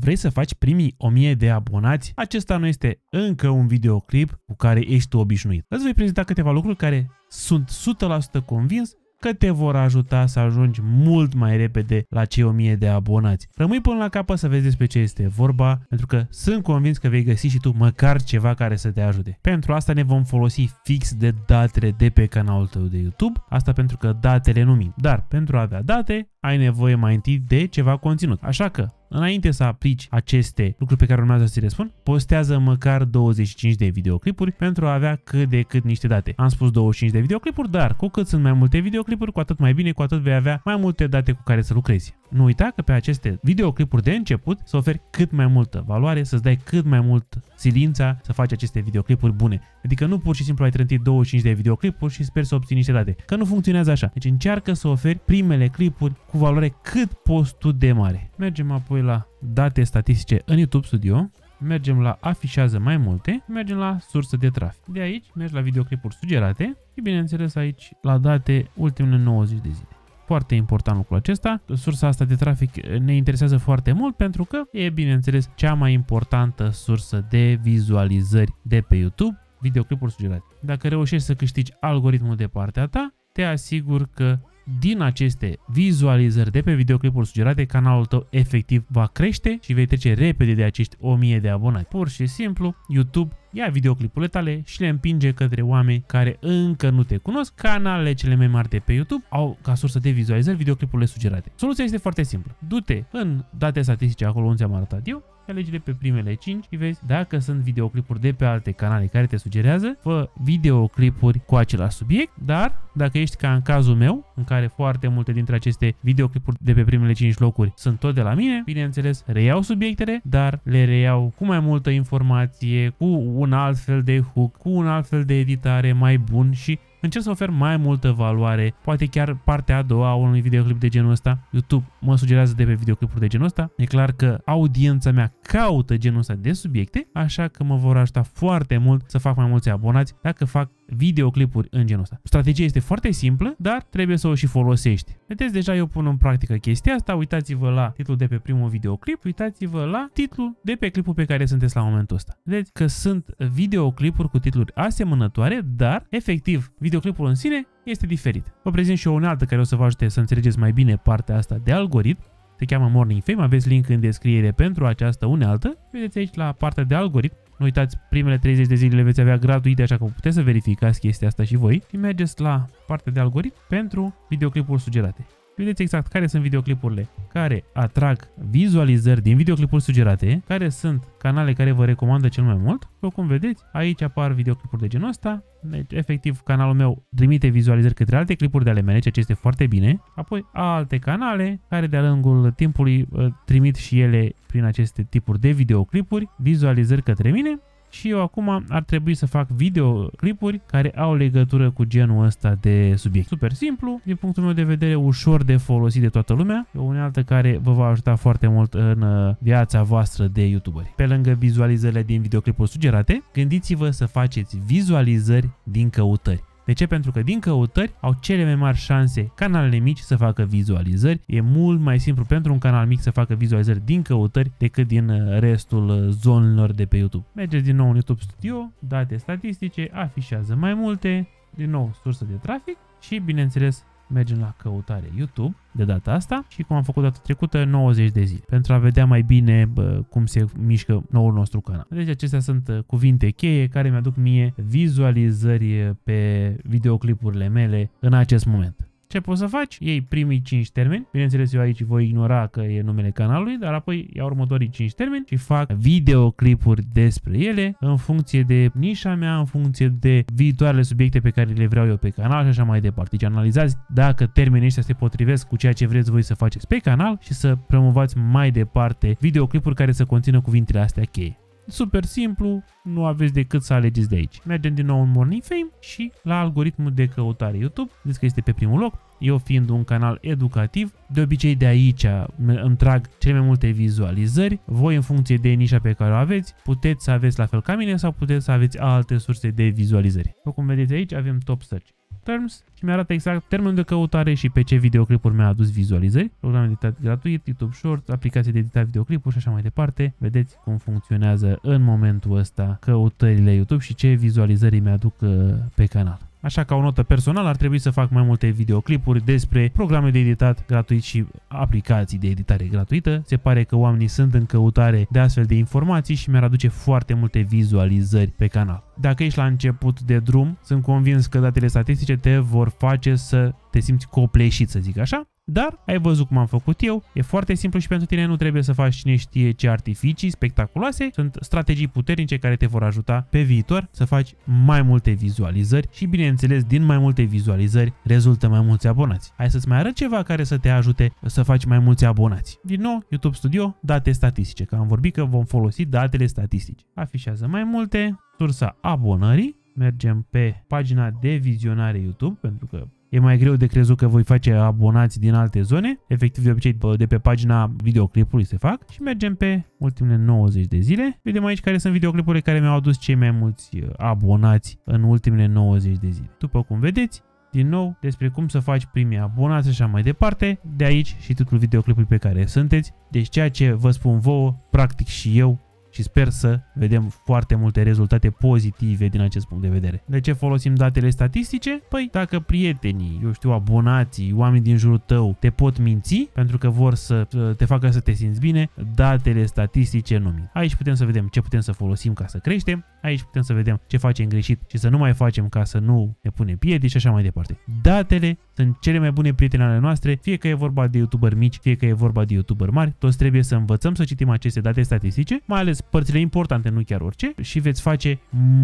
Vrei să faci primii 1000 de abonați? Acesta nu este încă un videoclip cu care ești tu obișnuit. Îți voi prezenta câteva lucruri care sunt 100% convins că te vor ajuta să ajungi mult mai repede la cei 1000 de abonați. Rămâi până la capăt să vezi despre ce este vorba, pentru că sunt convins că vei găsi și tu măcar ceva care să te ajute. Pentru asta ne vom folosi fix de datele de pe canalul tău de YouTube, asta pentru că datele nu mint, dar pentru a avea date ai nevoie mai întâi de ceva conținut. Așa că Înainte să aplici aceste lucruri pe care urmează să-ți răspund, postează măcar 25 de videoclipuri pentru a avea cât de cât niște date. Am spus 25 de videoclipuri, dar cu cât sunt mai multe videoclipuri, cu atât mai bine, cu atât vei avea mai multe date cu care să lucrezi. Nu uita că pe aceste videoclipuri de început să oferi cât mai multă valoare, să-ți dai cât mai mult silința să faci aceste videoclipuri bune. Adică nu pur și simplu ai trântit 25 de videoclipuri și sper să obții niște date. Că nu funcționează așa. Deci încearcă să oferi primele clipuri cu valoare cât postul de mare. Mergem apoi la date statistice în YouTube Studio mergem la afișează mai multe, mergem la sursă de trafic. De aici mergi la videoclipuri sugerate și bineînțeles aici la date ultimele 90 de zile. Foarte important lucrul acesta. Sursa asta de trafic eh, ne interesează foarte mult pentru că e, bineînțeles, cea mai importantă sursă de vizualizări de pe YouTube, videoclipuri sugerate. Dacă reușești să câștigi algoritmul de partea ta, te asigur că din aceste vizualizări de pe videoclipuri sugerate, canalul tău efectiv va crește și vei trece repede de acești 1000 de abonați. Pur și simplu, YouTube ia videoclipurile tale și le împinge către oameni care încă nu te cunosc. Canalele cele mai mari de pe YouTube au ca sursă de vizualizări videoclipurile sugerate. Soluția este foarte simplă. Du-te în date statistice acolo unde am arătat eu, alege-le pe primele 5 și vezi dacă sunt videoclipuri de pe alte canale care te sugerează, fă videoclipuri cu același subiect, dar dacă ești ca în cazul meu, în care foarte multe dintre aceste videoclipuri de pe primele 5 locuri sunt tot de la mine, bineînțeles reiau subiectele, dar le reiau cu mai multă informație, cu un alt fel de hook, cu un alt fel de editare mai bun și încerc să ofer mai multă valoare, poate chiar partea a doua a unui videoclip de genul ăsta. YouTube mă sugerează de pe videoclipuri de genul ăsta. E clar că audiența mea caută genul ăsta de subiecte, așa că mă vor ajuta foarte mult să fac mai mulți abonați dacă fac videoclipuri în genul ăsta. Strategia este foarte simplă, dar trebuie să o și folosești. Vedeți, deja eu pun în practică chestia asta, uitați-vă la titlul de pe primul videoclip, uitați-vă la titlul de pe clipul pe care sunteți la momentul ăsta. Vedeți că sunt videoclipuri cu titluri asemănătoare, dar efectiv videoclipul în sine este diferit. Vă prezint și o unealtă care o să vă ajute să înțelegeți mai bine partea asta de algoritm, se cheamă Morning Fame, aveți link în descriere pentru această unealtă. Vedeți aici la partea de algoritm nu uitați, primele 30 de zile le veți avea gratuite, așa că puteți să verificați chestia asta și voi. Și mergeți la partea de algoritm pentru videoclipuri sugerate vedeți exact care sunt videoclipurile care atrag vizualizări din videoclipuri sugerate, care sunt canale care vă recomandă cel mai mult. După cum vedeți, aici apar videoclipuri de genul ăsta, deci efectiv canalul meu trimite vizualizări către alte clipuri de ale mele, ceea ce este foarte bine. Apoi alte canale care de-a lungul timpului uh, trimit și ele prin aceste tipuri de videoclipuri vizualizări către mine și eu acum ar trebui să fac videoclipuri care au legătură cu genul ăsta de subiect. Super simplu, din punctul meu de vedere ușor de folosit de toată lumea, o unealtă care vă va ajuta foarte mult în uh, viața voastră de youtuberi. Pe lângă vizualizările din videoclipuri sugerate, gândiți-vă să faceți vizualizări din căutări. De ce? Pentru că din căutări au cele mai mari șanse canalele mici să facă vizualizări. E mult mai simplu pentru un canal mic să facă vizualizări din căutări decât din uh, restul uh, zonelor de pe YouTube. Mergeți din nou în YouTube Studio, date statistice, afișează mai multe, din nou sursă de trafic și bineînțeles mergem la căutare YouTube de data asta și cum am făcut data trecută 90 de zile pentru a vedea mai bine bă, cum se mișcă noul nostru canal. Deci acestea sunt uh, cuvinte cheie care mi-aduc mie vizualizări uh, pe videoclipurile mele în acest moment ce poți să faci? ei primii 5 termeni, bineînțeles eu aici voi ignora că e numele canalului, dar apoi iau următorii 5 termeni și fac videoclipuri despre ele în funcție de nișa mea, în funcție de viitoarele subiecte pe care le vreau eu pe canal și așa mai departe. Deci analizați dacă termenii ăștia se potrivesc cu ceea ce vreți voi să faceți pe canal și să promovați mai departe videoclipuri care să conțină cuvintele astea cheie. Super simplu, nu aveți decât să alegeți de aici. Mergem din nou în Morning Fame și la algoritmul de căutare YouTube, vedeți că este pe primul loc, eu fiind un canal educativ, de obicei de aici îmi trag cele mai multe vizualizări. Voi, în funcție de nișa pe care o aveți, puteți să aveți la fel ca mine sau puteți să aveți alte surse de vizualizări. După cum vedeți aici, avem top search. Terms și mi-arată exact termenul de căutare și pe ce videoclipuri mi-a adus vizualizări, program de editat gratuit, YouTube Short, aplicații de editat videoclipuri și așa mai departe. Vedeți cum funcționează în momentul ăsta căutările YouTube și ce vizualizări mi-aduc uh, pe canal. Așa ca o notă personală ar trebui să fac mai multe videoclipuri despre programe de editat gratuit și aplicații de editare gratuită. Se pare că oamenii sunt în căutare de astfel de informații și mi-ar aduce foarte multe vizualizări pe canal. Dacă ești la început de drum, sunt convins că datele statistice te vor face să te simți copleșit, să zic așa. Dar ai văzut cum am făcut eu, e foarte simplu și pentru tine nu trebuie să faci cine știe ce artificii spectaculoase, sunt strategii puternice care te vor ajuta pe viitor să faci mai multe vizualizări și bineînțeles din mai multe vizualizări rezultă mai mulți abonați. Hai să-ți mai arăt ceva care să te ajute să faci mai mulți abonați. Din nou, YouTube Studio, date statistice, că am vorbit că vom folosi datele statistice. Afișează mai multe, sursa abonării, mergem pe pagina de vizionare YouTube, pentru că E mai greu de crezut că voi face abonați din alte zone, efectiv de obicei de pe pagina videoclipului se fac și mergem pe ultimele 90 de zile. Vedem aici care sunt videoclipurile care mi-au adus cei mai mulți uh, abonați în ultimele 90 de zile. După cum vedeți, din nou despre cum să faci primii abonați și așa mai departe, de aici și titlul videoclipului pe care sunteți. Deci ceea ce vă spun vouă, practic și eu și sper să vedem foarte multe rezultate pozitive din acest punct de vedere. De ce folosim datele statistice? Păi dacă prietenii, eu știu, abonații, oamenii din jurul tău te pot minți pentru că vor să te facă să te simți bine, datele statistice nu mint. Aici putem să vedem ce putem să folosim ca să creștem, aici putem să vedem ce facem greșit și să nu mai facem ca să nu ne punem piedici și așa mai departe. Datele sunt cele mai bune prieteni ale noastre, fie că e vorba de YouTuber mici, fie că e vorba de YouTuber mari, toți trebuie să învățăm să citim aceste date statistice, mai ales părțile importante, nu chiar orice, și veți face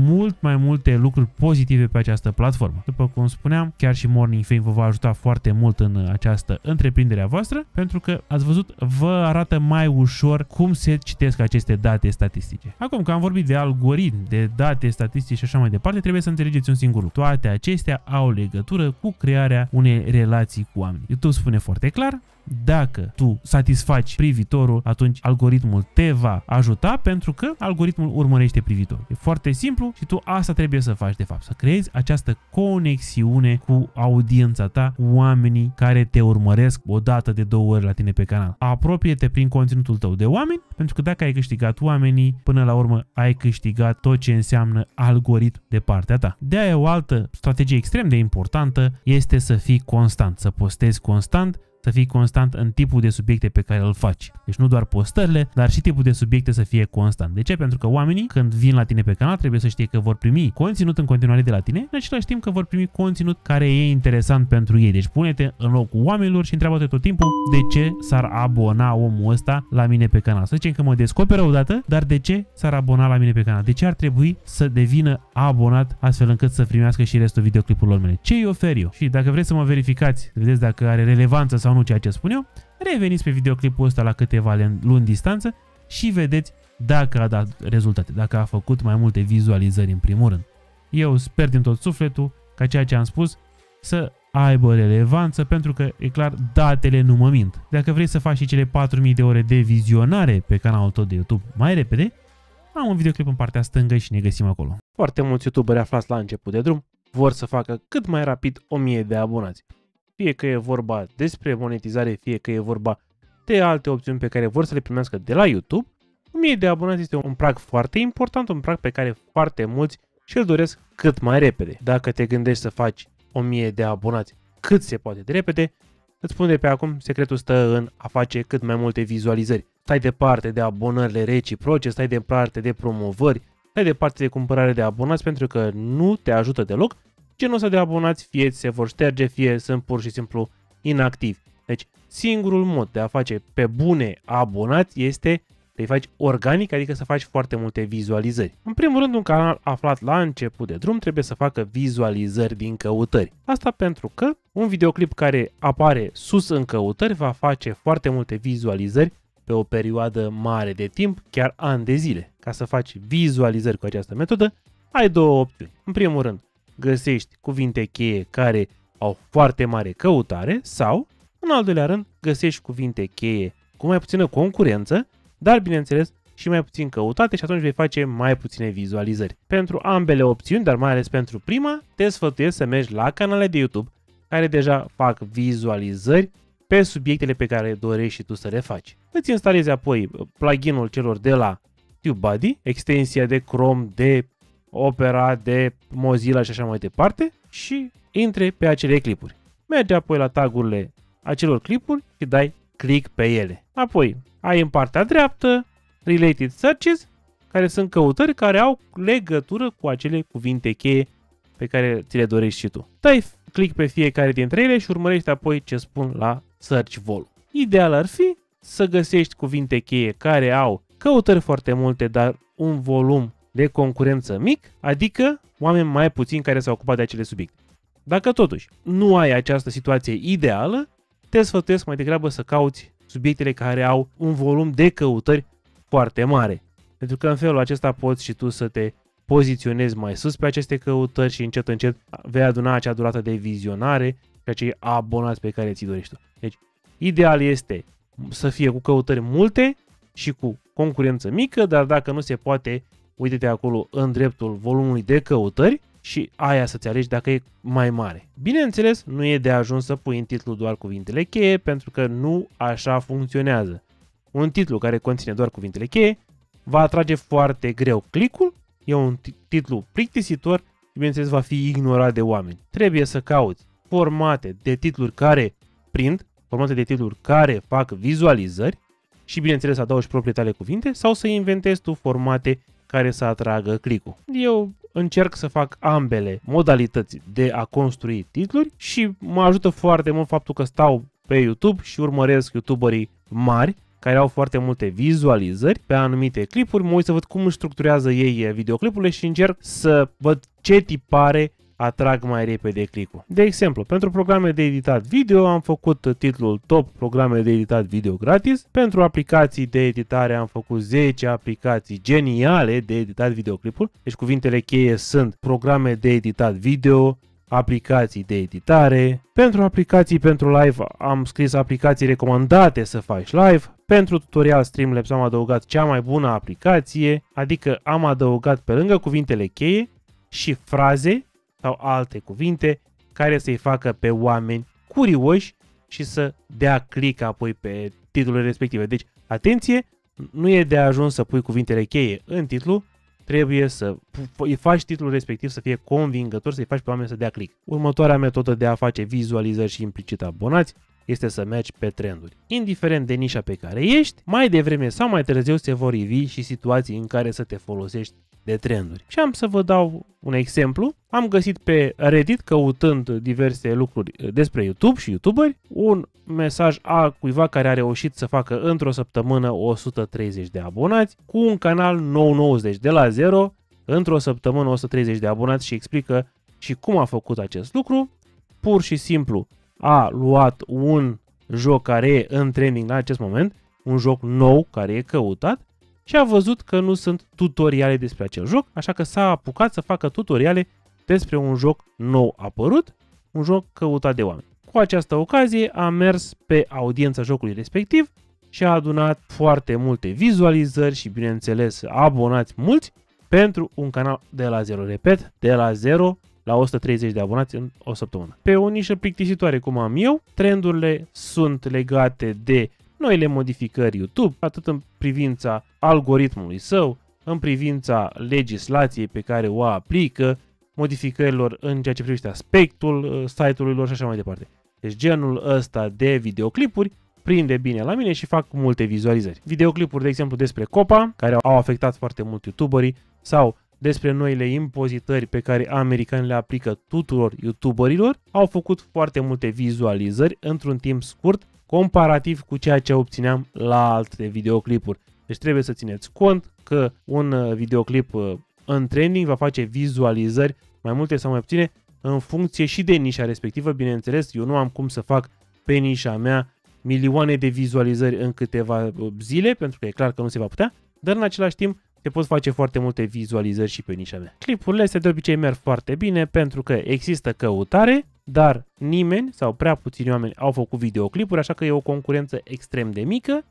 mult mai multe lucruri pozitive pe această platformă. După cum spuneam, chiar și Morning Fame vă va ajuta foarte mult în această întreprindere a voastră, pentru că, ați văzut, vă arată mai ușor cum se citesc aceste date statistice. Acum că am vorbit de algoritm, de date statistice și așa mai departe, trebuie să înțelegeți un singur lucru. Toate acestea au legătură cu crearea unui bune relații cu oamenii. YouTube spune foarte clar, dacă tu satisfaci privitorul, atunci algoritmul te va ajuta pentru că algoritmul urmărește privitorul. E foarte simplu și tu asta trebuie să faci de fapt, să creezi această conexiune cu audiența ta, cu oamenii care te urmăresc o dată de două ori la tine pe canal. Apropie-te prin conținutul tău de oameni, pentru că dacă ai câștigat oamenii, până la urmă ai câștigat tot ce înseamnă algoritm de partea ta. De aia o altă strategie extrem de importantă este să fii constant, să postezi constant, să fii constant în tipul de subiecte pe care îl faci. Deci nu doar postările, dar și tipul de subiecte să fie constant. De ce? Pentru că oamenii, când vin la tine pe canal, trebuie să știe că vor primi conținut în continuare de la tine, în același timp că vor primi conținut care e interesant pentru ei. Deci pune-te în locul oamenilor și întreabă-te tot timpul de ce s-ar abona omul ăsta la mine pe canal. Să zicem că mă descoperă odată, dar de ce s-ar abona la mine pe canal? De ce ar trebui să devină abonat astfel încât să primească și restul videoclipurilor mele? Ce îi ofer eu? Și dacă vreți să mă verificați, vedeți dacă are relevanță sau nu ceea ce spun eu, reveniți pe videoclipul ăsta la câteva luni distanță și vedeți dacă a dat rezultate, dacă a făcut mai multe vizualizări în primul rând. Eu sper din tot sufletul ca ceea ce am spus să aibă relevanță pentru că, e clar, datele nu mă mint. Dacă vrei să faci și cele 4000 de ore de vizionare pe canalul tău de YouTube mai repede, am un videoclip în partea stângă și ne găsim acolo. Foarte mulți youtuberi aflați la început de drum vor să facă cât mai rapid 1000 de abonați fie că e vorba despre monetizare, fie că e vorba de alte opțiuni pe care vor să le primească de la YouTube, 1000 de abonați este un prag foarte important, un prag pe care foarte mulți și îl doresc cât mai repede. Dacă te gândești să faci 1000 de abonați cât se poate de repede, îți spun de pe acum, secretul stă în a face cât mai multe vizualizări. Stai departe de abonările reciproce, stai departe de promovări, stai departe de cumpărare de abonați pentru că nu te ajută deloc genul ăsta de abonați fie se vor șterge, fie sunt pur și simplu inactivi. Deci singurul mod de a face pe bune abonați este să-i faci organic, adică să faci foarte multe vizualizări. În primul rând, un canal aflat la început de drum trebuie să facă vizualizări din căutări. Asta pentru că un videoclip care apare sus în căutări va face foarte multe vizualizări pe o perioadă mare de timp, chiar ani de zile. Ca să faci vizualizări cu această metodă, ai două opțiuni. În primul rând, găsești cuvinte cheie care au foarte mare căutare sau, în al doilea rând, găsești cuvinte cheie cu mai puțină concurență, dar, bineînțeles, și mai puțin căutate și atunci vei face mai puține vizualizări. Pentru ambele opțiuni, dar mai ales pentru prima, te sfătuiesc să mergi la canale de YouTube care deja fac vizualizări pe subiectele pe care dorești și tu să le faci. Îți instalezi apoi pluginul celor de la TubeBuddy, extensia de Chrome, de Opera, de Mozilla și așa mai departe și intre pe acele clipuri. Merge apoi la tagurile acelor clipuri și dai click pe ele. Apoi ai în partea dreaptă Related Searches, care sunt căutări care au legătură cu acele cuvinte cheie pe care ți le dorești și tu. Dai click pe fiecare dintre ele și urmărești apoi ce spun la Search Vol. Ideal ar fi să găsești cuvinte cheie care au căutări foarte multe, dar un volum de concurență mic, adică oameni mai puțini care s-au ocupat de acele subiecte. Dacă totuși nu ai această situație ideală, te sfătuiesc mai degrabă să cauți subiectele care au un volum de căutări foarte mare. Pentru că în felul acesta poți și tu să te poziționezi mai sus pe aceste căutări și încet încet vei aduna acea durată de vizionare și acei abonați pe care ți dorești tu. Deci, ideal este să fie cu căutări multe și cu concurență mică, dar dacă nu se poate, uite-te acolo în dreptul volumului de căutări și aia să-ți alegi dacă e mai mare. Bineînțeles, nu e de ajuns să pui în titlu doar cuvintele cheie, pentru că nu așa funcționează. Un titlu care conține doar cuvintele cheie va atrage foarte greu clicul, e un titlu plictisitor și bineînțeles va fi ignorat de oameni. Trebuie să cauți formate de titluri care prind, formate de titluri care fac vizualizări și bineînțeles adaugi propriile tale cuvinte sau să inventezi tu formate care să atragă clicul. Eu încerc să fac ambele modalități de a construi titluri și mă ajută foarte mult faptul că stau pe YouTube și urmăresc youtuberii mari care au foarte multe vizualizări pe anumite clipuri, mă uit să văd cum își structurează ei videoclipurile și încerc să văd ce tipare atrag mai repede clicul. De exemplu, pentru programe de editat video am făcut titlul Top programe de editat video gratis. Pentru aplicații de editare am făcut 10 aplicații geniale de editat videoclipul. Deci cuvintele cheie sunt programe de editat video, aplicații de editare. Pentru aplicații pentru live am scris aplicații recomandate să faci live. Pentru tutorial Streamlabs am adăugat cea mai bună aplicație, adică am adăugat pe lângă cuvintele cheie și fraze sau alte cuvinte care să-i facă pe oameni curioși și să dea click apoi pe titlul respectiv. Deci, atenție, nu e de ajuns să pui cuvintele cheie în titlu, trebuie să îi faci titlul respectiv să fie convingător, să-i faci pe oameni să dea click. Următoarea metodă de a face vizualizări și implicit abonați este să mergi pe trenduri. Indiferent de nișa pe care ești, mai devreme sau mai târziu se vor ivi și situații în care să te folosești de trenduri. Și am să vă dau un exemplu. Am găsit pe Reddit, căutând diverse lucruri uh, despre YouTube și YouTuberi, un mesaj a cuiva care a reușit să facă într-o săptămână 130 de abonați cu un canal 990 de la 0, într-o săptămână 130 de abonați și explică și cum a făcut acest lucru. Pur și simplu a luat un joc care e în trending la acest moment, un joc nou care e căutat și a văzut că nu sunt tutoriale despre acel joc, așa că s-a apucat să facă tutoriale despre un joc nou apărut, un joc căutat de oameni. Cu această ocazie a mers pe audiența jocului respectiv și a adunat foarte multe vizualizări și, bineînțeles, abonați mulți pentru un canal de la zero, repet, de la zero la 130 de abonați în o săptămână. Pe o nișă plictisitoare cum am eu, trendurile sunt legate de noile modificări YouTube, atât în privința algoritmului său, în privința legislației pe care o aplică, modificărilor în ceea ce privește aspectul uh, site-ului lor și așa mai departe. Deci genul ăsta de videoclipuri prinde bine la mine și fac multe vizualizări. Videoclipuri, de exemplu, despre Copa, care au afectat foarte mult youtuberii, sau despre noile impozitări pe care americanii le aplică tuturor youtuberilor, au făcut foarte multe vizualizări într-un timp scurt comparativ cu ceea ce obțineam la alte videoclipuri. Deci trebuie să țineți cont că un uh, videoclip uh, în trending va face vizualizări mai multe sau mai puține în funcție și de nișa respectivă, bineînțeles, eu nu am cum să fac pe nișa mea milioane de vizualizări în câteva uh, zile, pentru că e clar că nu se va putea, dar în același timp se pot face foarte multe vizualizări și pe nișa mea. Clipurile se de obicei merg foarte bine pentru că există căutare, dar nimeni sau prea puțini oameni au făcut videoclipuri, așa că e o concurență extrem de mică,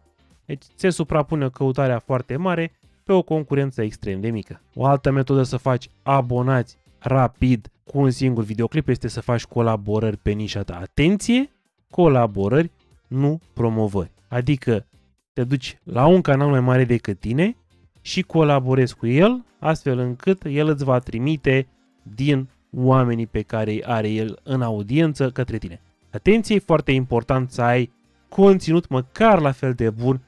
deci se suprapune căutarea foarte mare pe o concurență extrem de mică. O altă metodă să faci abonați rapid cu un singur videoclip este să faci colaborări pe nișa ta. Atenție, colaborări, nu promovări. Adică te duci la un canal mai mare decât tine, și colaborezi cu el, astfel încât el îți va trimite din oamenii pe care îi are el în audiență către tine. Atenție, e foarte important să ai conținut măcar la fel de bun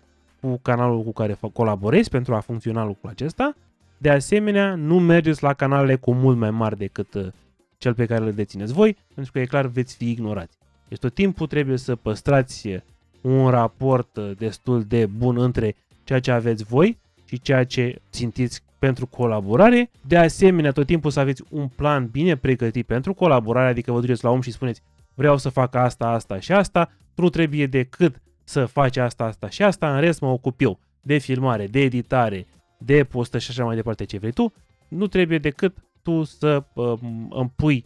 cu canalul cu care colaborezi pentru a funcționa lucrul acesta. De asemenea, nu mergeți la canalele cu mult mai mari decât uh, cel pe care le dețineți voi, pentru că e clar veți fi ignorați. Deci tot timpul trebuie să păstrați un raport uh, destul de bun între ceea ce aveți voi și ceea ce țintiți pentru colaborare. De asemenea, tot timpul să aveți un plan bine pregătit pentru colaborare, adică vă duceți la om și spuneți vreau să fac asta, asta și asta, nu trebuie decât să faci asta, asta și asta, în rest mă ocup eu de filmare, de editare, de postă și așa mai departe ce vrei tu, nu trebuie decât tu să uh, îmi pui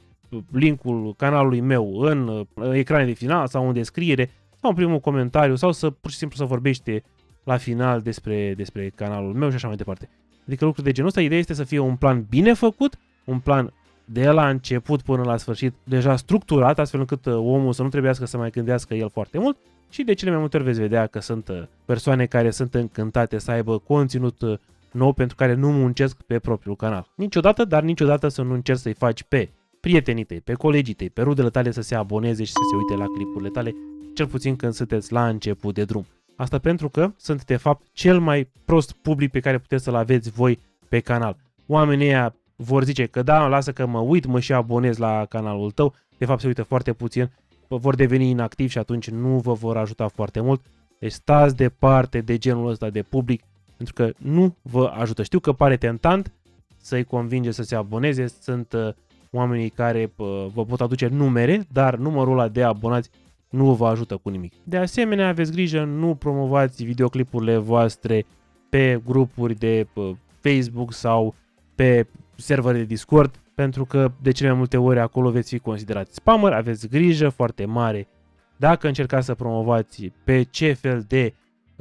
linkul canalului meu în uh, ecran de final sau în descriere sau în primul comentariu sau să pur și simplu să vorbești la final despre, despre canalul meu și așa mai departe. Adică lucruri de genul ăsta, ideea este să fie un plan bine făcut, un plan de la început până la sfârșit deja structurat, astfel încât uh, omul să nu trebuiască să mai gândească el foarte mult și de cele mai multe ori veți vedea că sunt uh, persoane care sunt încântate să aibă conținut uh, nou pentru care nu muncesc pe propriul canal. Niciodată, dar niciodată să nu încerci să-i faci pe prietenii tăi, pe colegii tăi, pe rudele tale să se aboneze și să se uite la clipurile tale, cel puțin când sunteți la început de drum. Asta pentru că sunt de fapt cel mai prost public pe care puteți să-l aveți voi pe canal. Oamenii vor zice că da, lasă că mă uit, mă și abonez la canalul tău, de fapt se uită foarte puțin, vor deveni inactivi și atunci nu vă vor ajuta foarte mult. Deci stați departe de genul ăsta de public, pentru că nu vă ajută. Știu că pare tentant să-i convinge să se aboneze, sunt uh, oamenii care uh, vă pot aduce numere, dar numărul ăla de abonați nu vă ajută cu nimic. De asemenea, aveți grijă, nu promovați videoclipurile voastre pe grupuri de Facebook sau pe servere de Discord, pentru că de cele mai multe ori acolo veți fi considerați spammer, aveți grijă foarte mare dacă încercați să promovați pe ce fel de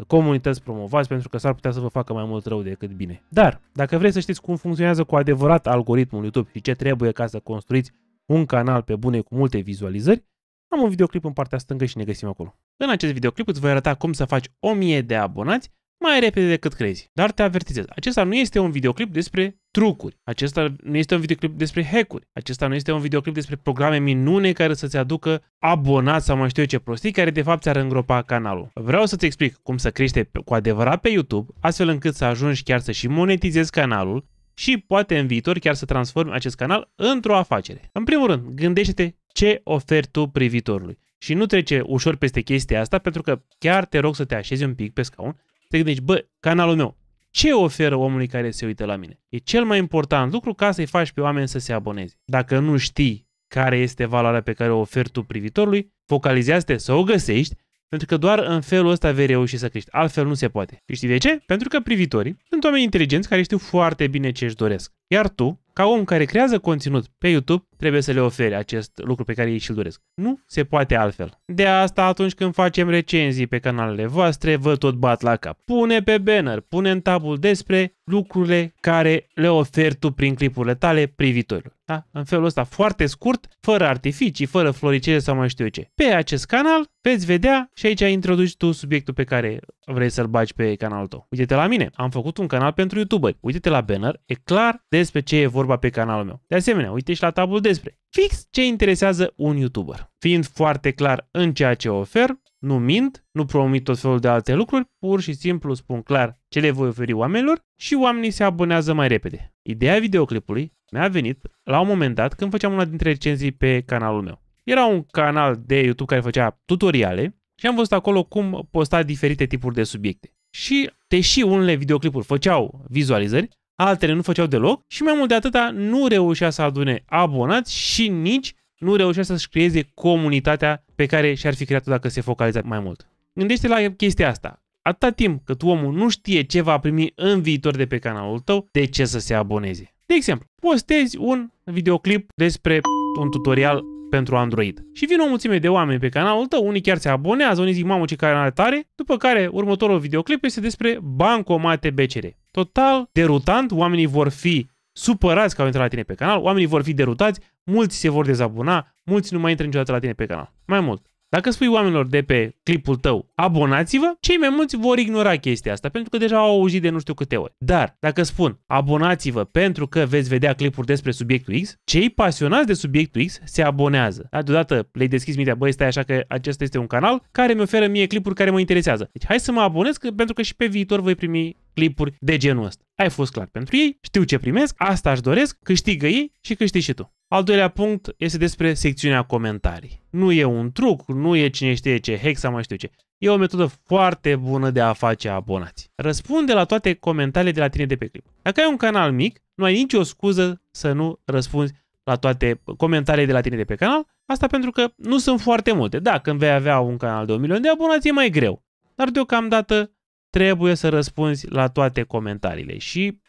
comunități promovați, pentru că s-ar putea să vă facă mai mult rău decât bine. Dar, dacă vreți să știți cum funcționează cu adevărat algoritmul YouTube și ce trebuie ca să construiți un canal pe bune cu multe vizualizări, am un videoclip în partea stângă și ne găsim acolo. În acest videoclip îți voi arăta cum să faci 1000 de abonați mai repede decât crezi. Dar te avertizez, acesta nu este un videoclip despre trucuri, acesta nu este un videoclip despre hackuri, acesta nu este un videoclip despre programe minune care să-ți aducă abonați sau mai știu eu ce prostii care de fapt ți-ar îngropa canalul. Vreau să-ți explic cum să crește cu adevărat pe YouTube, astfel încât să ajungi chiar să și monetizezi canalul și poate în viitor chiar să transformi acest canal într-o afacere. În primul rând, gândește-te ce oferi tu privitorului. Și nu trece ușor peste chestia asta, pentru că chiar te rog să te așezi un pic pe scaun, să te gândești, bă, canalul meu, ce oferă omului care se uită la mine? E cel mai important lucru ca să-i faci pe oameni să se aboneze. Dacă nu știi care este valoarea pe care o oferi tu privitorului, focalizează-te să o găsești, pentru că doar în felul ăsta vei reuși să crești. Altfel nu se poate. Și știi de ce? Pentru că privitorii sunt oameni inteligenți care știu foarte bine ce își doresc. Iar tu ca om care creează conținut pe YouTube, trebuie să le ofere acest lucru pe care ei și-l doresc. Nu se poate altfel. De asta atunci când facem recenzii pe canalele voastre, vă tot bat la cap. Pune pe banner, pune în tabul despre lucrurile care le oferi tu prin clipurile tale privitorilor. Da? În felul ăsta foarte scurt, fără artificii, fără floricele sau mai știu eu ce. Pe acest canal veți vedea și aici introduci tu subiectul pe care vrei să-l bagi pe canalul tău. Uite-te la mine, am făcut un canal pentru YouTuberi. Uite-te la banner, e clar despre ce e vorba pe canalul meu. De asemenea, uite și la tabul despre. Fix ce interesează un YouTuber. Fiind foarte clar în ceea ce ofer, nu mint, nu promit tot felul de alte lucruri, pur și simplu spun clar ce le voi oferi oamenilor și oamenii se abonează mai repede. Ideea videoclipului mi-a venit la un moment dat când făceam una dintre recenzii pe canalul meu. Era un canal de YouTube care făcea tutoriale și am văzut acolo cum posta diferite tipuri de subiecte. Și deși unele videoclipuri făceau vizualizări, altele nu făceau deloc și mai mult de atâta nu reușea să adune abonați și nici nu reușea să-și creeze comunitatea pe care și-ar fi creat-o dacă se focaliza mai mult. Gândește la chestia asta. Atâta timp cât omul nu știe ce va primi în viitor de pe canalul tău, de ce să se aboneze? De exemplu, postezi un videoclip despre un tutorial pentru Android. Și vin o mulțime de oameni pe canalul tău, unii chiar se abonează, unii zic, mamă ce are tare, după care următorul videoclip este despre bancomate BCR. Total derutant, oamenii vor fi supărați că au intrat la tine pe canal, oamenii vor fi derutați, mulți se vor dezabona, mulți nu mai intră niciodată la tine pe canal. Mai mult, dacă spui oamenilor de pe clipul tău, abonați-vă, cei mai mulți vor ignora chestia asta, pentru că deja au auzit de nu știu câte ori. Dar, dacă spun, abonați-vă pentru că veți vedea clipuri despre subiectul X, cei pasionați de subiectul X se abonează. Da, deodată le deschis mintea, băi, stai așa că acesta este un canal care mi oferă mie clipuri care mă interesează. Deci hai să mă abonez că, pentru că și pe viitor voi primi clipuri de genul ăsta. Ai fost clar pentru ei, știu ce primesc, asta își doresc, câștigă ei și câștigi și tu. Al doilea punct este despre secțiunea comentarii. Nu e un truc, nu e cine știe ce, hexa mai știu ce. E o metodă foarte bună de a face abonați. Răspunde la toate comentariile de la tine de pe clip. Dacă ai un canal mic, nu ai nicio scuză să nu răspunzi la toate comentariile de la tine de pe canal. Asta pentru că nu sunt foarte multe. Da, când vei avea un canal de 1 milion de abonați e mai greu. Dar deocamdată trebuie să răspunzi la toate comentariile și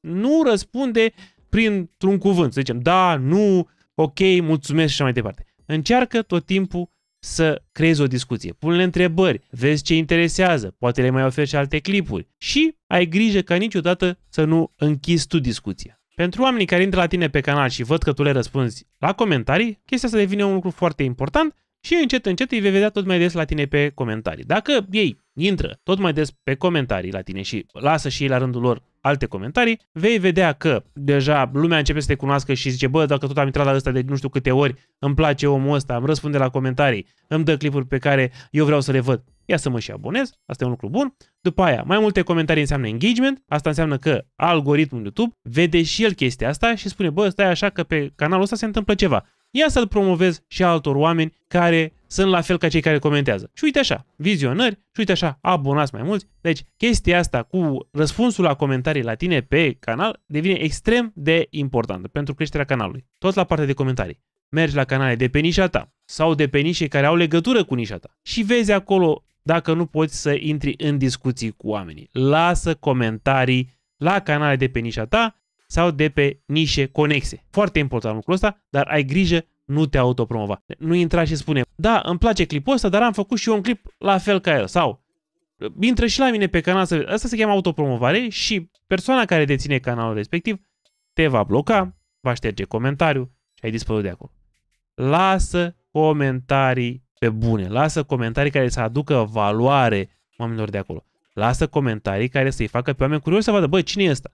nu răspunde printr-un cuvânt, să zicem da, nu, ok, mulțumesc și așa mai departe. Încearcă tot timpul să creezi o discuție. Pune-le întrebări, vezi ce interesează, poate le mai oferi și alte clipuri și ai grijă ca niciodată să nu închizi tu discuția. Pentru oamenii care intră la tine pe canal și văd că tu le răspunzi la comentarii, chestia asta devine un lucru foarte important și încet, încet îi vei vedea tot mai des la tine pe comentarii. Dacă ei intră tot mai des pe comentarii la tine și lasă și ei la rândul lor alte comentarii, vei vedea că deja lumea începe să te cunoască și zice, bă, dacă tot am intrat la ăsta de nu știu câte ori, îmi place omul ăsta, îmi răspunde la comentarii, îmi dă clipuri pe care eu vreau să le văd. Ia să mă și abonez, asta e un lucru bun. După aia, mai multe comentarii înseamnă engagement, asta înseamnă că algoritmul YouTube vede și el chestia asta și spune, bă, stai așa că pe canalul ăsta se întâmplă ceva. Ia să-l promovez și altor oameni care sunt la fel ca cei care comentează. Și uite așa, vizionări, și uite așa, abonați mai mulți. Deci chestia asta cu răspunsul la comentarii la tine pe canal devine extrem de importantă pentru creșterea canalului. Tot la partea de comentarii. Mergi la canale de pe nișa ta sau de pe nișe care au legătură cu nișa ta și vezi acolo dacă nu poți să intri în discuții cu oamenii. Lasă comentarii la canale de pe nișa ta sau de pe nișe conexe. Foarte important lucrul ăsta, dar ai grijă nu te autopromova. Nu intra și spune, da, îmi place clipul ăsta, dar am făcut și eu un clip la fel ca el. Sau, intră și la mine pe canal să vezi. Asta se cheamă autopromovare și persoana care deține canalul respectiv te va bloca, va șterge comentariu și ai dispărut de acolo. Lasă comentarii pe bune, lasă comentarii care să aducă valoare oamenilor de acolo. Lasă comentarii care să-i facă pe oameni curioși să vadă, bă, cine e ăsta?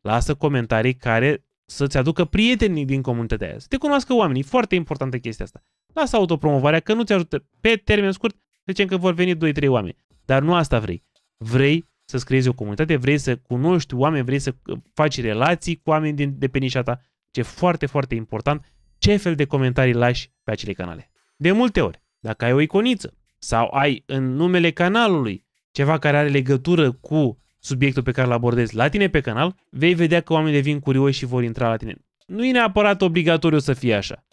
Lasă comentarii care să-ți aducă prietenii din comunitatea aia, să te cunoască oamenii, foarte importantă chestia asta. Lasă autopromovarea că nu ți ajută. Pe termen scurt, zicem că vor veni 2-3 oameni, dar nu asta vrei. Vrei să scriezi creezi o comunitate, vrei să cunoști oameni, vrei să uh, faci relații cu oameni din, de pe nișa ta, ce foarte, foarte important, ce fel de comentarii lași pe acele canale. De multe ori, dacă ai o iconiță sau ai în numele canalului ceva care are legătură cu subiectul pe care îl abordezi la tine pe canal, vei vedea că oamenii devin curioși și vor intra la tine. Nu e neapărat obligatoriu să fie așa.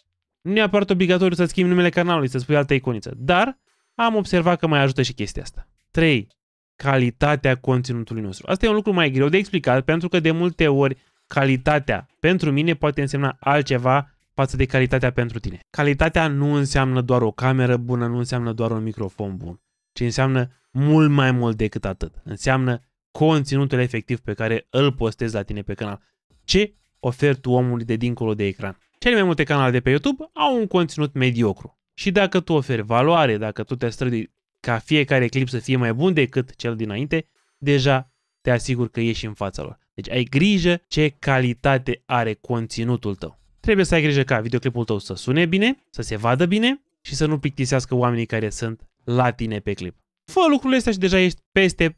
Nu e neapărat obligatoriu să schimbi numele canalului, să spui altă iconiță, dar am observat că mai ajută și chestia asta. 3. Calitatea conținutului nostru. Asta e un lucru mai greu de explicat pentru că de multe ori calitatea pentru mine poate însemna altceva față de calitatea pentru tine. Calitatea nu înseamnă doar o cameră bună, nu înseamnă doar un microfon bun, ci înseamnă mult mai mult decât atât. Înseamnă conținutul efectiv pe care îl postezi la tine pe canal. Ce oferi tu omului de dincolo de ecran? Cele mai multe canale de pe YouTube au un conținut mediocru. Și dacă tu oferi valoare, dacă tu te strădui ca fiecare clip să fie mai bun decât cel dinainte, deja te asigur că ieși în fața lor. Deci ai grijă ce calitate are conținutul tău. Trebuie să ai grijă ca videoclipul tău să sune bine, să se vadă bine și să nu plictisească oamenii care sunt la tine pe clip fă lucrurile astea și deja ești peste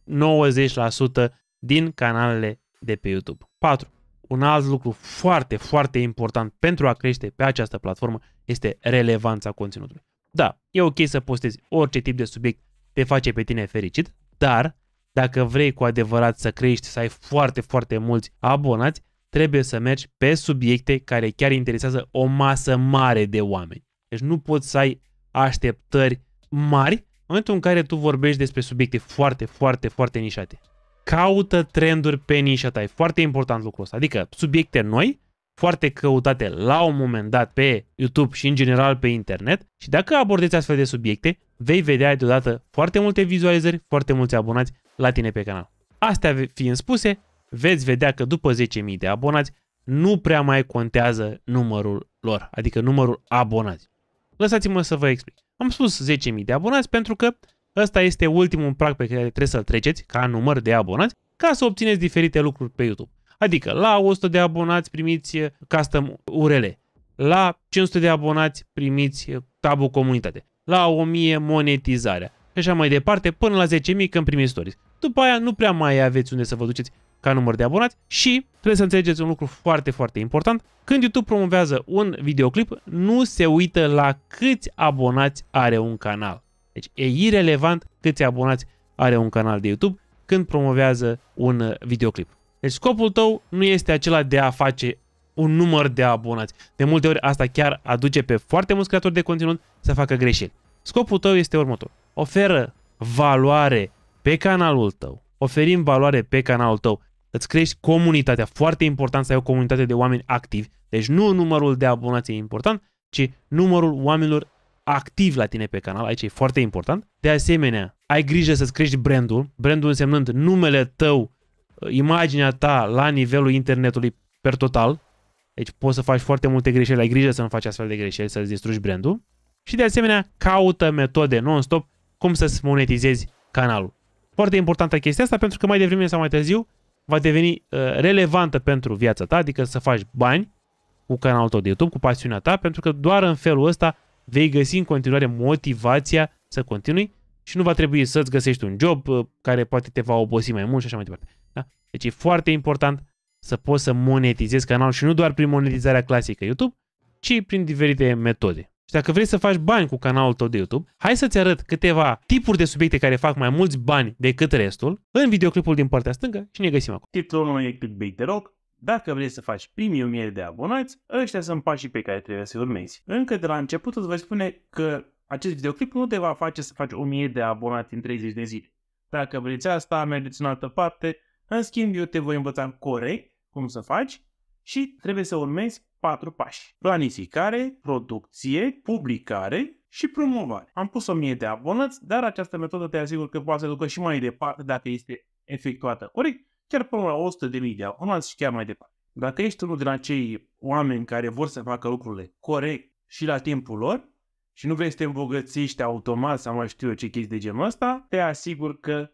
90% din canalele de pe YouTube. 4. Un alt lucru foarte, foarte important pentru a crește pe această platformă este relevanța conținutului. Da, e ok să postezi orice tip de subiect te face pe tine fericit, dar dacă vrei cu adevărat să crești, să ai foarte, foarte mulți abonați, trebuie să mergi pe subiecte care chiar interesează o masă mare de oameni. Deci nu poți să ai așteptări mari momentul în care tu vorbești despre subiecte foarte, foarte, foarte nișate, caută trenduri pe nișa ta. E foarte important lucrul ăsta. Adică subiecte noi, foarte căutate la un moment dat pe YouTube și în general pe internet și dacă abordezi astfel de subiecte, vei vedea deodată foarte multe vizualizări, foarte mulți abonați la tine pe canal. Astea fiind spuse, veți vedea că după 10.000 de abonați nu prea mai contează numărul lor, adică numărul abonați. Lăsați-mă să vă explic. Am spus 10.000 de abonați pentru că ăsta este ultimul prag pe care trebuie să-l treceți ca număr de abonați ca să obțineți diferite lucruri pe YouTube. Adică la 100 de abonați primiți custom URL, la 500 de abonați primiți tabul comunitate, la 1000 monetizarea, și așa mai departe, până la 10.000 când primiți stories. După aia nu prea mai aveți unde să vă duceți ca număr de abonați și trebuie să înțelegeți un lucru foarte, foarte important. Când YouTube promovează un videoclip, nu se uită la câți abonați are un canal. Deci e irrelevant câți abonați are un canal de YouTube când promovează un videoclip. Deci scopul tău nu este acela de a face un număr de abonați. De multe ori asta chiar aduce pe foarte mulți creatori de conținut să facă greșeli. Scopul tău este următorul oferă valoare pe canalul tău, oferim valoare pe canalul tău, îți crești comunitatea. Foarte important să ai o comunitate de oameni activi. Deci nu numărul de abonați e important, ci numărul oamenilor activi la tine pe canal. Aici e foarte important. De asemenea, ai grijă să-ți crești brandul. Brandul însemnând numele tău, imaginea ta la nivelul internetului per total. Deci poți să faci foarte multe greșeli. Ai grijă să nu faci astfel de greșeli, să-ți distrugi brandul. Și de asemenea, caută metode non-stop cum să-ți monetizezi canalul. Foarte importantă chestia asta pentru că mai devreme sau mai târziu va deveni uh, relevantă pentru viața ta, adică să faci bani cu canalul tău de YouTube, cu pasiunea ta, pentru că doar în felul ăsta vei găsi în continuare motivația să continui și nu va trebui să-ți găsești un job uh, care poate te va obosi mai mult și așa mai departe. Da? Deci e foarte important să poți să monetizezi canalul și nu doar prin monetizarea clasică YouTube, ci prin diferite metode. Și dacă vrei să faci bani cu canalul tău de YouTube, hai să-ți arăt câteva tipuri de subiecte care fac mai mulți bani decât restul în videoclipul din partea stângă și ne găsim acolo. Tipul meu e clickbait de rock, dacă vrei să faci primii 1000 de abonați, ăștia sunt pașii pe care trebuie să-i urmezi. Încă de la început îți voi spune că acest videoclip nu te va face să faci 1000 de abonați în 30 de zile. Dacă vreți asta, mergeți în altă parte. În schimb, eu te voi învăța corect cum să faci și trebuie să urmezi patru pași. Planificare, producție, publicare și promovare. Am pus 1000 de abonați, dar această metodă te asigur că poate să ducă și mai departe dacă este efectuată corect, chiar până la 100 de abonați și chiar mai departe. Dacă ești unul din acei oameni care vor să facă lucrurile corect și la timpul lor și nu vrei să te îmbogățiști automat sau mai știu eu ce chestii de genul ăsta, te asigur că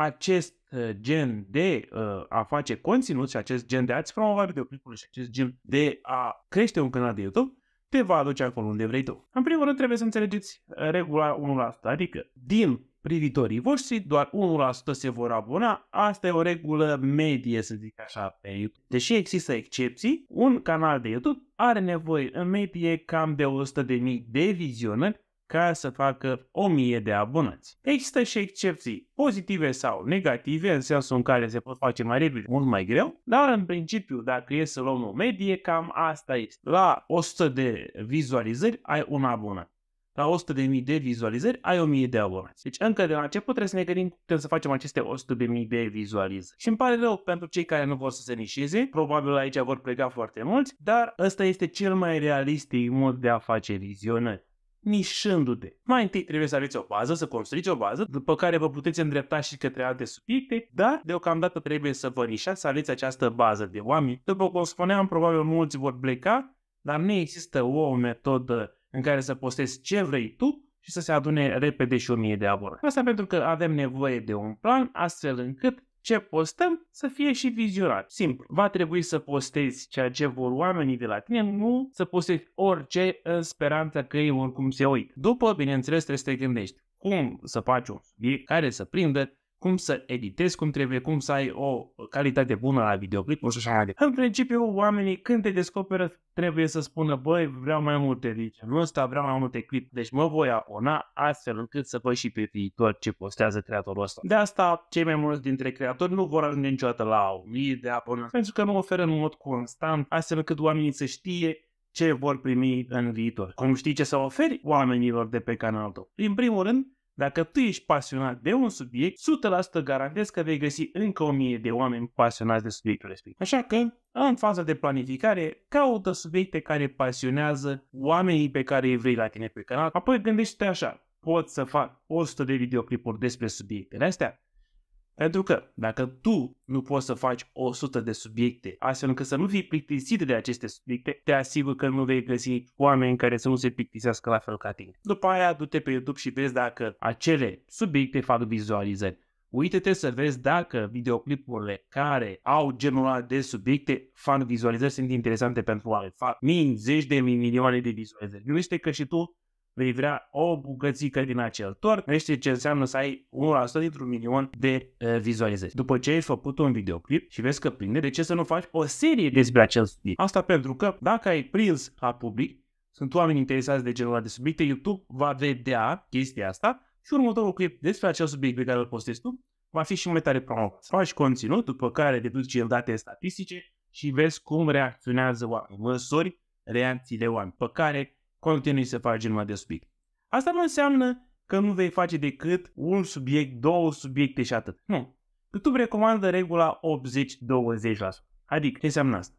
acest uh, gen de uh, a face conținut și acest gen de a-ți promova videoclipul și acest gen de a crește un canal de YouTube, te va aduce acolo unde vrei tu. În primul rând trebuie să înțelegeți uh, regula 1%, adică din privitorii voștri, doar 1% se vor abona. Asta e o regulă medie, să zic așa, pe YouTube. Deși există excepții, un canal de YouTube are nevoie în medie cam de 100.000 de vizionări ca să facă 1000 de abonați. Există și excepții pozitive sau negative, în sensul în care se pot face mai repede, mult mai greu, dar în principiu, dacă e să luăm o medie, cam asta este. La 100 de vizualizări ai un abonat. La 100.000 de vizualizări ai 1000 de abonați. Deci încă de la început trebuie să ne gândim cum să facem aceste 100.000 de vizualizări. Și îmi pare rău pentru cei care nu vor să se nișeze, probabil aici vor pleca foarte mulți, dar ăsta este cel mai realistic mod de a face vizionări nișându te Mai întâi trebuie să aveți o bază, să construiți o bază, după care vă puteți îndrepta și către alte subiecte, dar deocamdată trebuie să vă nișați, să aveți această bază de oameni. După cum spuneam, probabil mulți vor pleca, dar nu există o metodă în care să postezi ce vrei tu, și să se adune repede și o mie de abonați. Asta pentru că avem nevoie de un plan astfel încât ce postăm să fie și vizionat. Simplu. Va trebui să postezi ceea ce vor oamenii de la tine, nu să postezi orice în speranța că ei oricum se uită. După, bineînțeles, trebuie să te gândești cum să faci un subiect care să prindă cum să editezi, cum trebuie, cum să ai o calitate bună la videoclip, și așa mai În principiu, oamenii când te descoperă trebuie să spună, băi, vreau mai multe de genul ăsta, vreau mai multe clip, deci mă voi abona astfel încât să văd și pe viitor ce postează creatorul ăsta. De asta, cei mai mulți dintre creatori nu vor ajunge niciodată la mii de abonați, pentru că nu oferă în mod constant, astfel încât oamenii să știe ce vor primi în viitor. Cum știi ce să oferi oamenilor de pe canalul tău? În primul rând, dacă tu ești pasionat de un subiect, 100% garantez că vei găsi încă o mie de oameni pasionați de subiectul respectiv. Așa că, în faza de planificare, caută subiecte care pasionează oamenii pe care îi vrei la tine pe canal, apoi gândește-te așa, pot să fac 100 de videoclipuri despre subiectele astea? Pentru că dacă tu nu poți să faci 100 de subiecte, astfel încât să nu fii plictisit de aceste subiecte, te asigur că nu vei găsi oameni care să nu se plictisească la fel ca tine. După aia, du-te pe YouTube și vezi dacă acele subiecte fac vizualizări. Uită-te să vezi dacă videoclipurile care au genul de subiecte fac vizualizări sunt interesante pentru oameni. Fac mii, zeci de mii, milioane de vizualizări. Gândește că și tu vei vrea o bucățică din acel tort. Deci ce înseamnă să ai 1% dintr-un milion de uh, vizualizări. După ce ai făcut un videoclip și vezi că prinde, de ce să nu faci o serie despre acel subiect? Asta pentru că dacă ai prins la public, sunt oameni interesați de genul de subiecte, YouTube va vedea chestia asta și următorul clip despre acel subiect pe care îl postezi tu va fi și mai tare promovat. Faci conținut, după care deduci el date statistice și vezi cum reacționează oamenii, măsori reacțiile oamenii, pe care continui să faci genul de subiect. Asta nu înseamnă că nu vei face decât un subiect, două subiecte și atât. Nu. YouTube recomandă regula 80-20%. Adică, ce înseamnă asta?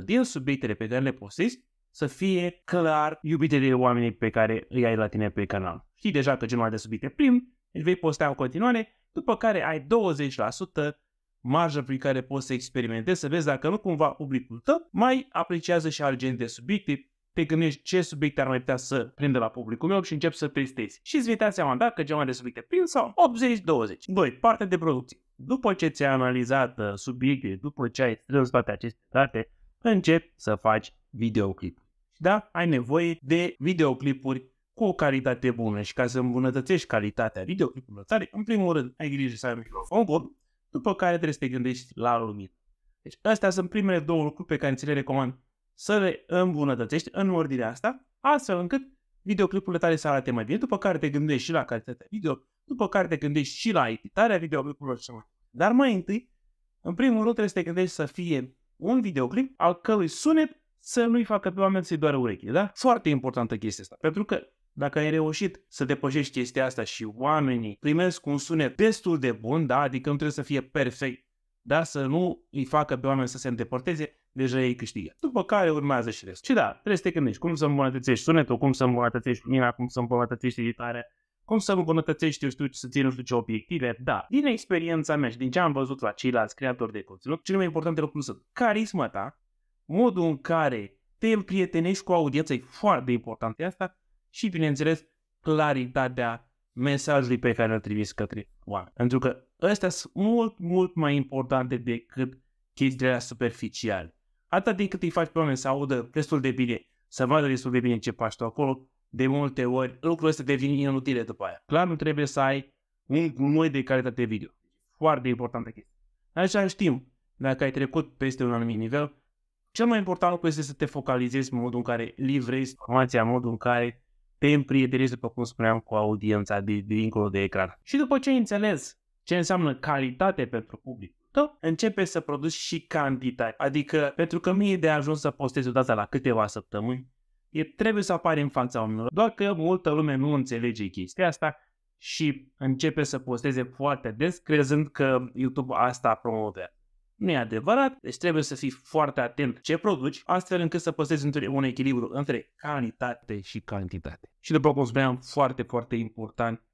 80% din subiectele pe care le postezi să fie clar iubite de oamenii pe care îi ai la tine pe canal. Știi deja că genul de subiecte prim, îl deci vei posta în continuare, după care ai 20% marjă prin care poți să experimentezi, să vezi dacă nu cumva publicul tău mai apreciază și alt gen de subiecte te gândești ce subiecte ar mai putea să prindă la publicul meu și încep să testezi. Și îți vei da seama dacă cea mai de subiecte prind sau 80-20. 2. Partea de producție. După ce ți-ai analizat uh, subiecte, după ce ai strâns toate aceste date, începi să faci videoclip. Da, ai nevoie de videoclipuri cu o calitate bună și ca să îmbunătățești calitatea videoclipului, tale, în primul rând ai grijă să ai microfon bun, după care trebuie să te gândești la lumină. Deci astea sunt primele două lucruri pe care ți le recomand să le îmbunătățești în ordinea asta, astfel încât videoclipurile tale să arate mai bine, după care te gândești și la calitatea video, după care te gândești și la editarea videoclipurilor și mai. Dar mai întâi, în primul rând trebuie să te gândești să fie un videoclip al cărui sunet să nu-i facă pe oameni să-i doară urechile, da? Foarte importantă chestia asta, pentru că dacă ai reușit să depășești chestia asta și oamenii primesc un sunet destul de bun, da, adică nu trebuie să fie perfect, da, să nu îi facă pe oameni să se îndepărteze, deja ei câștigă. După care urmează și restul. Și da, trebuie să te gândești cum să îmbunătățești sunetul, cum să îmbunătățești lumina, cum să îmbunătățești editarea, cum să îmbunătățești, eu știu, să ții nu știu ce obiective, da. Din experiența mea și din ce am văzut la ceilalți creatori de conținut, cele mai importante lucruri sunt carisma ta, modul în care te împrietenești cu audiența e foarte important asta și, bineînțeles, claritatea mesajului pe care îl trimis către oameni. Pentru că ăstea sunt mult, mult mai importante decât chestiile superficiale atât timp cât îi faci pe oameni să audă destul de bine, să vadă destul de bine ce faci tu acolo, de multe ori lucrul este devine inutile după aia. Clar nu trebuie să ai un gunoi de calitate video. Foarte importantă chestie. În același timp, dacă ai trecut peste un anumit nivel, cel mai important lucru este să te focalizezi în modul în care livrezi informația, în modul în care te împrietenezi, după cum spuneam, cu audiența de, dincolo de ecran. Și după ce ai înțeles ce înseamnă calitate pentru public, tu începe să produci și cantitate. Adică, pentru că mie de ajuns să postez o dată la câteva săptămâni, e, trebuie să apare în fața oamenilor. Doar că multă lume nu înțelege chestia asta și începe să posteze foarte des, crezând că YouTube asta promovează. Nu e adevărat, deci trebuie să fii foarte atent ce produci, astfel încât să păstrezi un echilibru între calitate și cantitate. Și după cum spuneam, foarte, foarte important,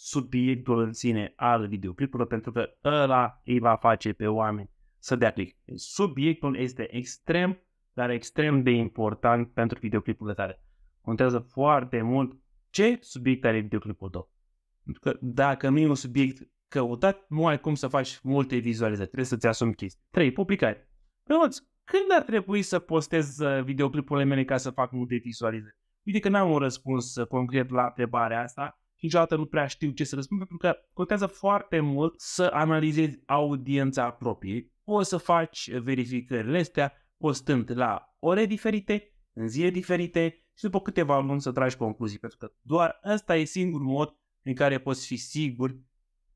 subiectul în sine al videoclipului pentru că ăla îi va face pe oameni să dea click. Subiectul este extrem, dar extrem de important pentru videoclipurile tale. Contează foarte mult ce subiect are videoclipul tău. Pentru că dacă nu e un subiect căutat, nu ai cum să faci multe vizualizări. Trebuie să-ți asumi chestii. 3. Publicare. Răuț, păi, când ar trebui să postez uh, videoclipurile mele ca să fac multe vizualizări? Uite că n-am un răspuns uh, concret la întrebarea asta, niciodată nu prea știu ce să răspund, pentru că contează foarte mult să analizezi audiența proprie. Poți să faci verificările astea postând la ore diferite, în zile diferite și după câteva luni să tragi concluzii, pentru că doar ăsta e singurul mod în care poți fi sigur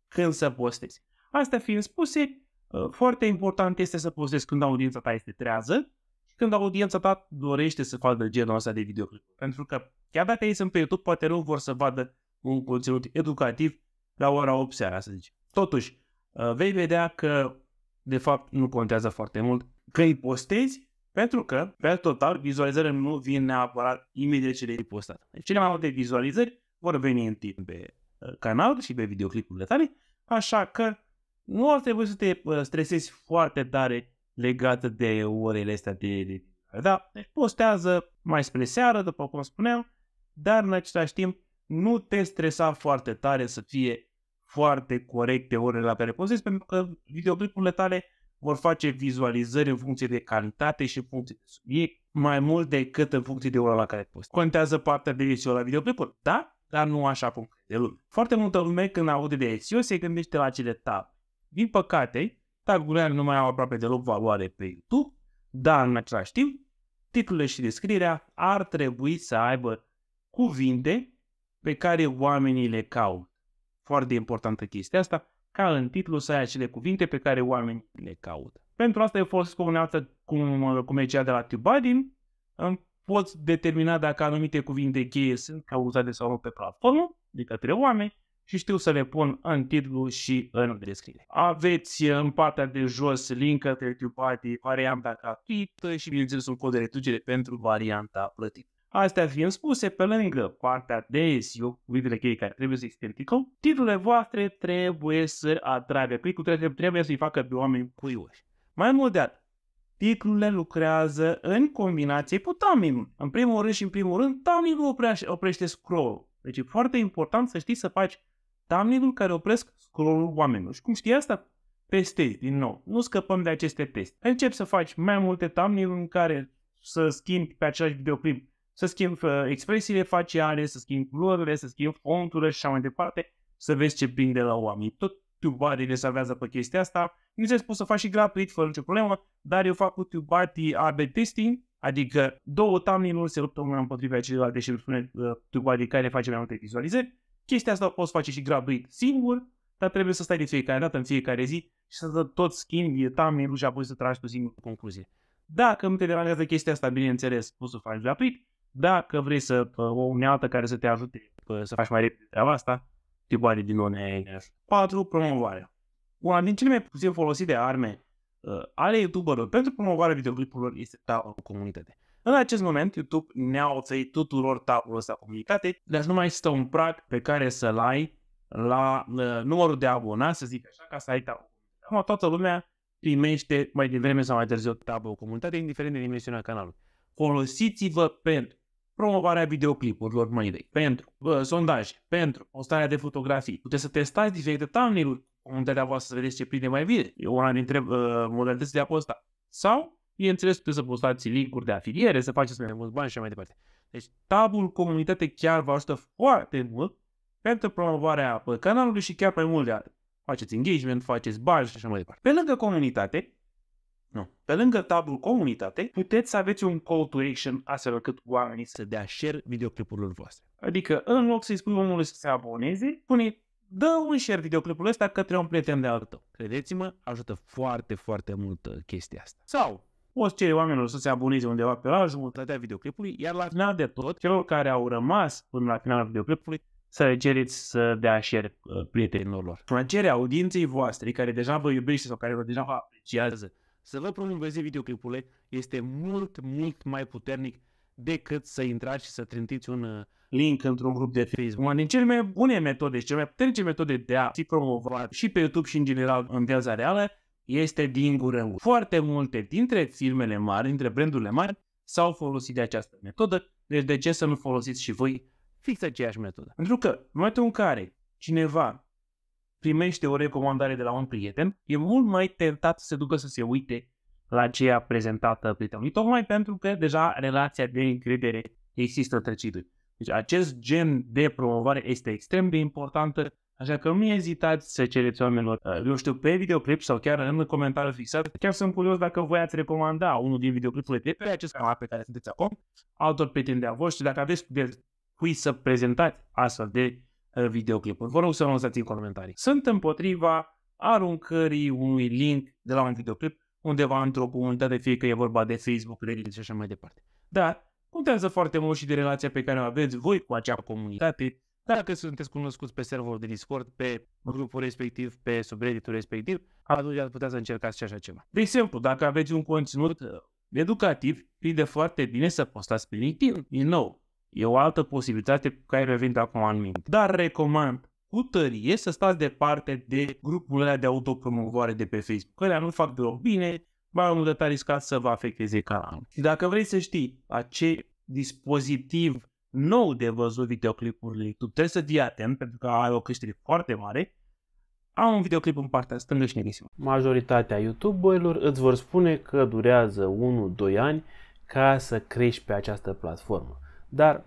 când să postezi. Asta fiind spuse, ă, foarte important este să postezi când audiența ta este trează și când audiența ta dorește să vadă genul ăsta de videoclip. Pentru că chiar dacă ei sunt pe YouTube, poate nu vor să vadă un conținut educativ la ora 8 seara, să zicem. Totuși, uh, vei vedea că, de fapt, nu contează foarte mult că îi postezi, pentru că, pe total, vizualizările nu vin neapărat imediat ce le-ai postat. Deci, cele mai multe vizualizări vor veni în timp pe uh, canal și pe videoclipurile tale, așa că nu ar trebui să te uh, stresezi foarte tare legată de orele astea de, de da, deci postează mai spre seară, după cum spuneam, dar în același timp nu te stresa foarte tare să fie foarte corecte orele la care pozezi, pentru că videoclipurile tale vor face vizualizări în funcție de calitate și în funcție de subiect, mai mult decât în funcție de ora la care poți. Contează partea de SEO la videoclipuri, da, dar nu așa cum crede lume. Foarte multă lume când aude de SEO se gândește la acele tab. Din păcate, tagurile nu mai au aproape deloc valoare pe YouTube, dar în același timp, titlurile și descrierea ar trebui să aibă cuvinte pe care oamenii le caută. Foarte importantă chestia asta, ca în titlu să ai acele cuvinte pe care oamenii le caută. Pentru asta eu folosesc o unealtă cum, cum e cea de la TubeBuddy. Poți determina dacă anumite cuvinte cheie sunt cauzate sau nu pe platformă de către oameni și știu să le pun în titlu și în descriere. Aveți în partea de jos link către TubeBuddy, varianta gratuită și bineînțeles un cod de reducere pentru varianta plătită. Astea fiind spuse, pe lângă partea de SEO, cuvintele cheie care trebuie să existe în titlu, titlurile voastre trebuie să atragă clicul, trebuie, trebuie să-i facă pe oameni curioși. Mai mult de atât, titlurile lucrează în combinație cu thumbnail În primul rând și în primul rând, thumbnail oprește, oprește scroll Deci e foarte important să știi să faci thumbnail care opresc scroll-ul oamenilor. Și cum știi asta? Peste, din nou. Nu scăpăm de aceste teste. Începi să faci mai multe thumbnail în care să schimbi pe același videoclip să schimb uh, expresiile faciale, să schimb culorile, să schimb fonturile și așa mai departe, să vezi ce prinde la oameni. Tot TubeBuddy le salvează pe chestia asta. se poți să faci și gratuit, fără nicio problemă, dar eu fac cu TubeBuddy AB testing, adică două thumbnail-uri se luptă una împotriva celelalte și îmi spune uh, tubarii care face mai multe vizualizări. Chestia asta o poți face și gratuit singur, dar trebuie să stai de fiecare dată, în fiecare zi și să tot schimbi thumbnail-ul și apoi să tragi tu singur concluzie. Dacă nu te deranjează chestia asta, bineînțeles, poți să faci gratuit, dacă vrei să uh, o unealtă care să te ajute uh, să faci mai repede treaba asta, te bani din ONE. 4. Promovarea. Una din cele mai puțin folosite arme uh, ale youtuberilor pentru promovarea videoclipurilor este o comunitate. În acest moment, YouTube ne-a oțăit tuturor tabul ăsta comunitate, deci nu mai există un prag pe care să-l ai la uh, numărul de abonați, să zic așa, ca să ai tabul. Acum toată lumea primește mai devreme sau mai târziu tabul comunitate, indiferent de dimensiunea canalului. Folosiți-vă pentru promovarea videoclipurilor mai idei, pentru bă, sondaje, pentru postarea de fotografii. Puteți să testați diferite thumbnail-uri, comunitatea voastră să vedeți ce prinde mai bine. E una dintre uh, modalități de a posta. Sau, bineînțeles, puteți să postați link-uri de afiliere, să faceți mai mulți bani și mai departe. Deci, tabul comunitate chiar vă ajută foarte mult pentru promovarea canalului și chiar mai mult de atât. Faceți engagement, faceți bani și așa mai departe. Pe lângă comunitate, nu. Pe lângă tabul comunitate, puteți să aveți un call to action astfel încât oamenii să dea share videoclipurilor voastre. Adică, în loc să-i spui omului să se aboneze, pune dă un share videoclipul ăsta către un prieten de al tău. Credeți-mă, ajută foarte, foarte mult uh, chestia asta. Sau, poți cere oamenilor să se aboneze undeva pe la jumătatea videoclipului, iar la final de tot, celor care au rămas până la finalul videoclipului, să le cereți să dea share uh, prietenilor lor. Până cere audienței voastre, care deja vă iubește sau care vă deja vă apreciază, să vă promoveze videoclipurile este mult, mult mai puternic decât să intrați și să trântiți un uh, link într-un grup de Facebook. Una din cele mai bune metode și cele mai puternice metode de a fi promovat și pe YouTube și în general în viața reală este din gură. Foarte multe dintre firmele mari, dintre brandurile mari, s-au folosit de această metodă, deci de ce să nu folosiți și voi fix aceeași metodă? Pentru că în momentul în care cineva primește o recomandare de la un prieten, e mult mai tentat să se ducă să se uite la ceea prezentată prietenului, tocmai pentru că deja relația de încredere există între cei doi. Deci acest gen de promovare este extrem de importantă, așa că nu ezitați să cereți oamenilor, uh, eu știu, pe videoclip sau chiar în comentariul fixat. Chiar sunt curios dacă voi ați recomanda unul din videoclipurile de pe acest canal pe care sunteți acum, altor prieteni de-a voștri, dacă aveți de cui să prezentați astfel de Uh, videoclipul. Vă rog să nu lăsați în comentarii. Sunt împotriva aruncării unui link de la un videoclip undeva într-o comunitate, fie că e vorba de Facebook, Reddit și așa mai departe. Dar contează foarte mult și de relația pe care o aveți voi cu acea comunitate, dacă sunteți cunoscuți pe serverul de Discord, pe grupul respectiv, pe subredditul respectiv, atunci ați putea să încercați și așa ceva. De exemplu, dacă aveți un conținut uh, educativ, de foarte bine să postați pe LinkedIn. Din nou, E o altă posibilitate pe care mi-o vin acum în minte. Dar recomand cu tărie să stați departe de grupurile ăla de autopromovare de pe Facebook. Că nu fac deloc bine, mai mult de riscat să vă afecteze canalul. Și dacă vrei să știi la ce dispozitiv nou de văzut videoclipurile tu trebuie să fii atent pentru că ai o creștere foarte mare. Am un videoclip în partea stângă și negrisimă. Majoritatea YouTuberilor îți vor spune că durează 1-2 ani ca să crești pe această platformă. Dar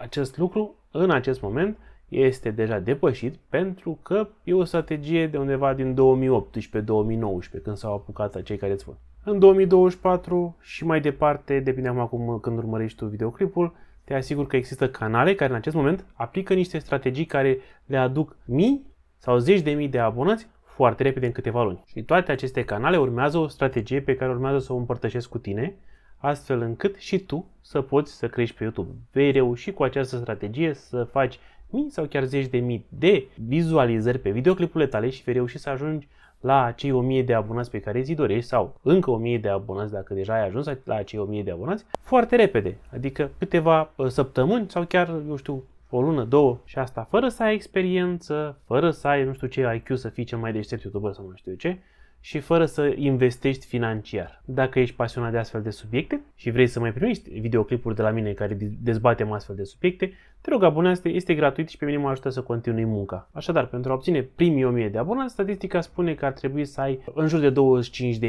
acest lucru, în acest moment, este deja depășit pentru că e o strategie de undeva din 2018-2019, când s-au apucat cei care îți vând. În 2024 și mai departe, depinde acum când urmărești tu videoclipul, te asigur că există canale care în acest moment aplică niște strategii care le aduc mii sau zeci de mii de abonați foarte repede în câteva luni. Și toate aceste canale urmează o strategie pe care urmează să o împărtășesc cu tine astfel încât și tu să poți să crești pe YouTube. Vei reuși cu această strategie să faci mii sau chiar zeci de mii de vizualizări pe videoclipurile tale și vei reuși să ajungi la acei 1000 de abonați pe care îți dorești sau încă 1000 de abonați dacă deja ai ajuns la acei 1000 de abonați foarte repede, adică câteva ă, săptămâni sau chiar, eu știu, o lună, două și asta fără să ai experiență, fără să ai nu știu ce IQ să fii cel mai deștept YouTuber sau nu știu ce, și fără să investești financiar. Dacă ești pasionat de astfel de subiecte și vrei să mai primești videoclipuri de la mine care dezbatem astfel de subiecte, te rog abonează-te, este gratuit și pe mine mă ajută să continui munca. Așadar, pentru a obține primii 1000 de abonați, statistica spune că ar trebui să ai în jur de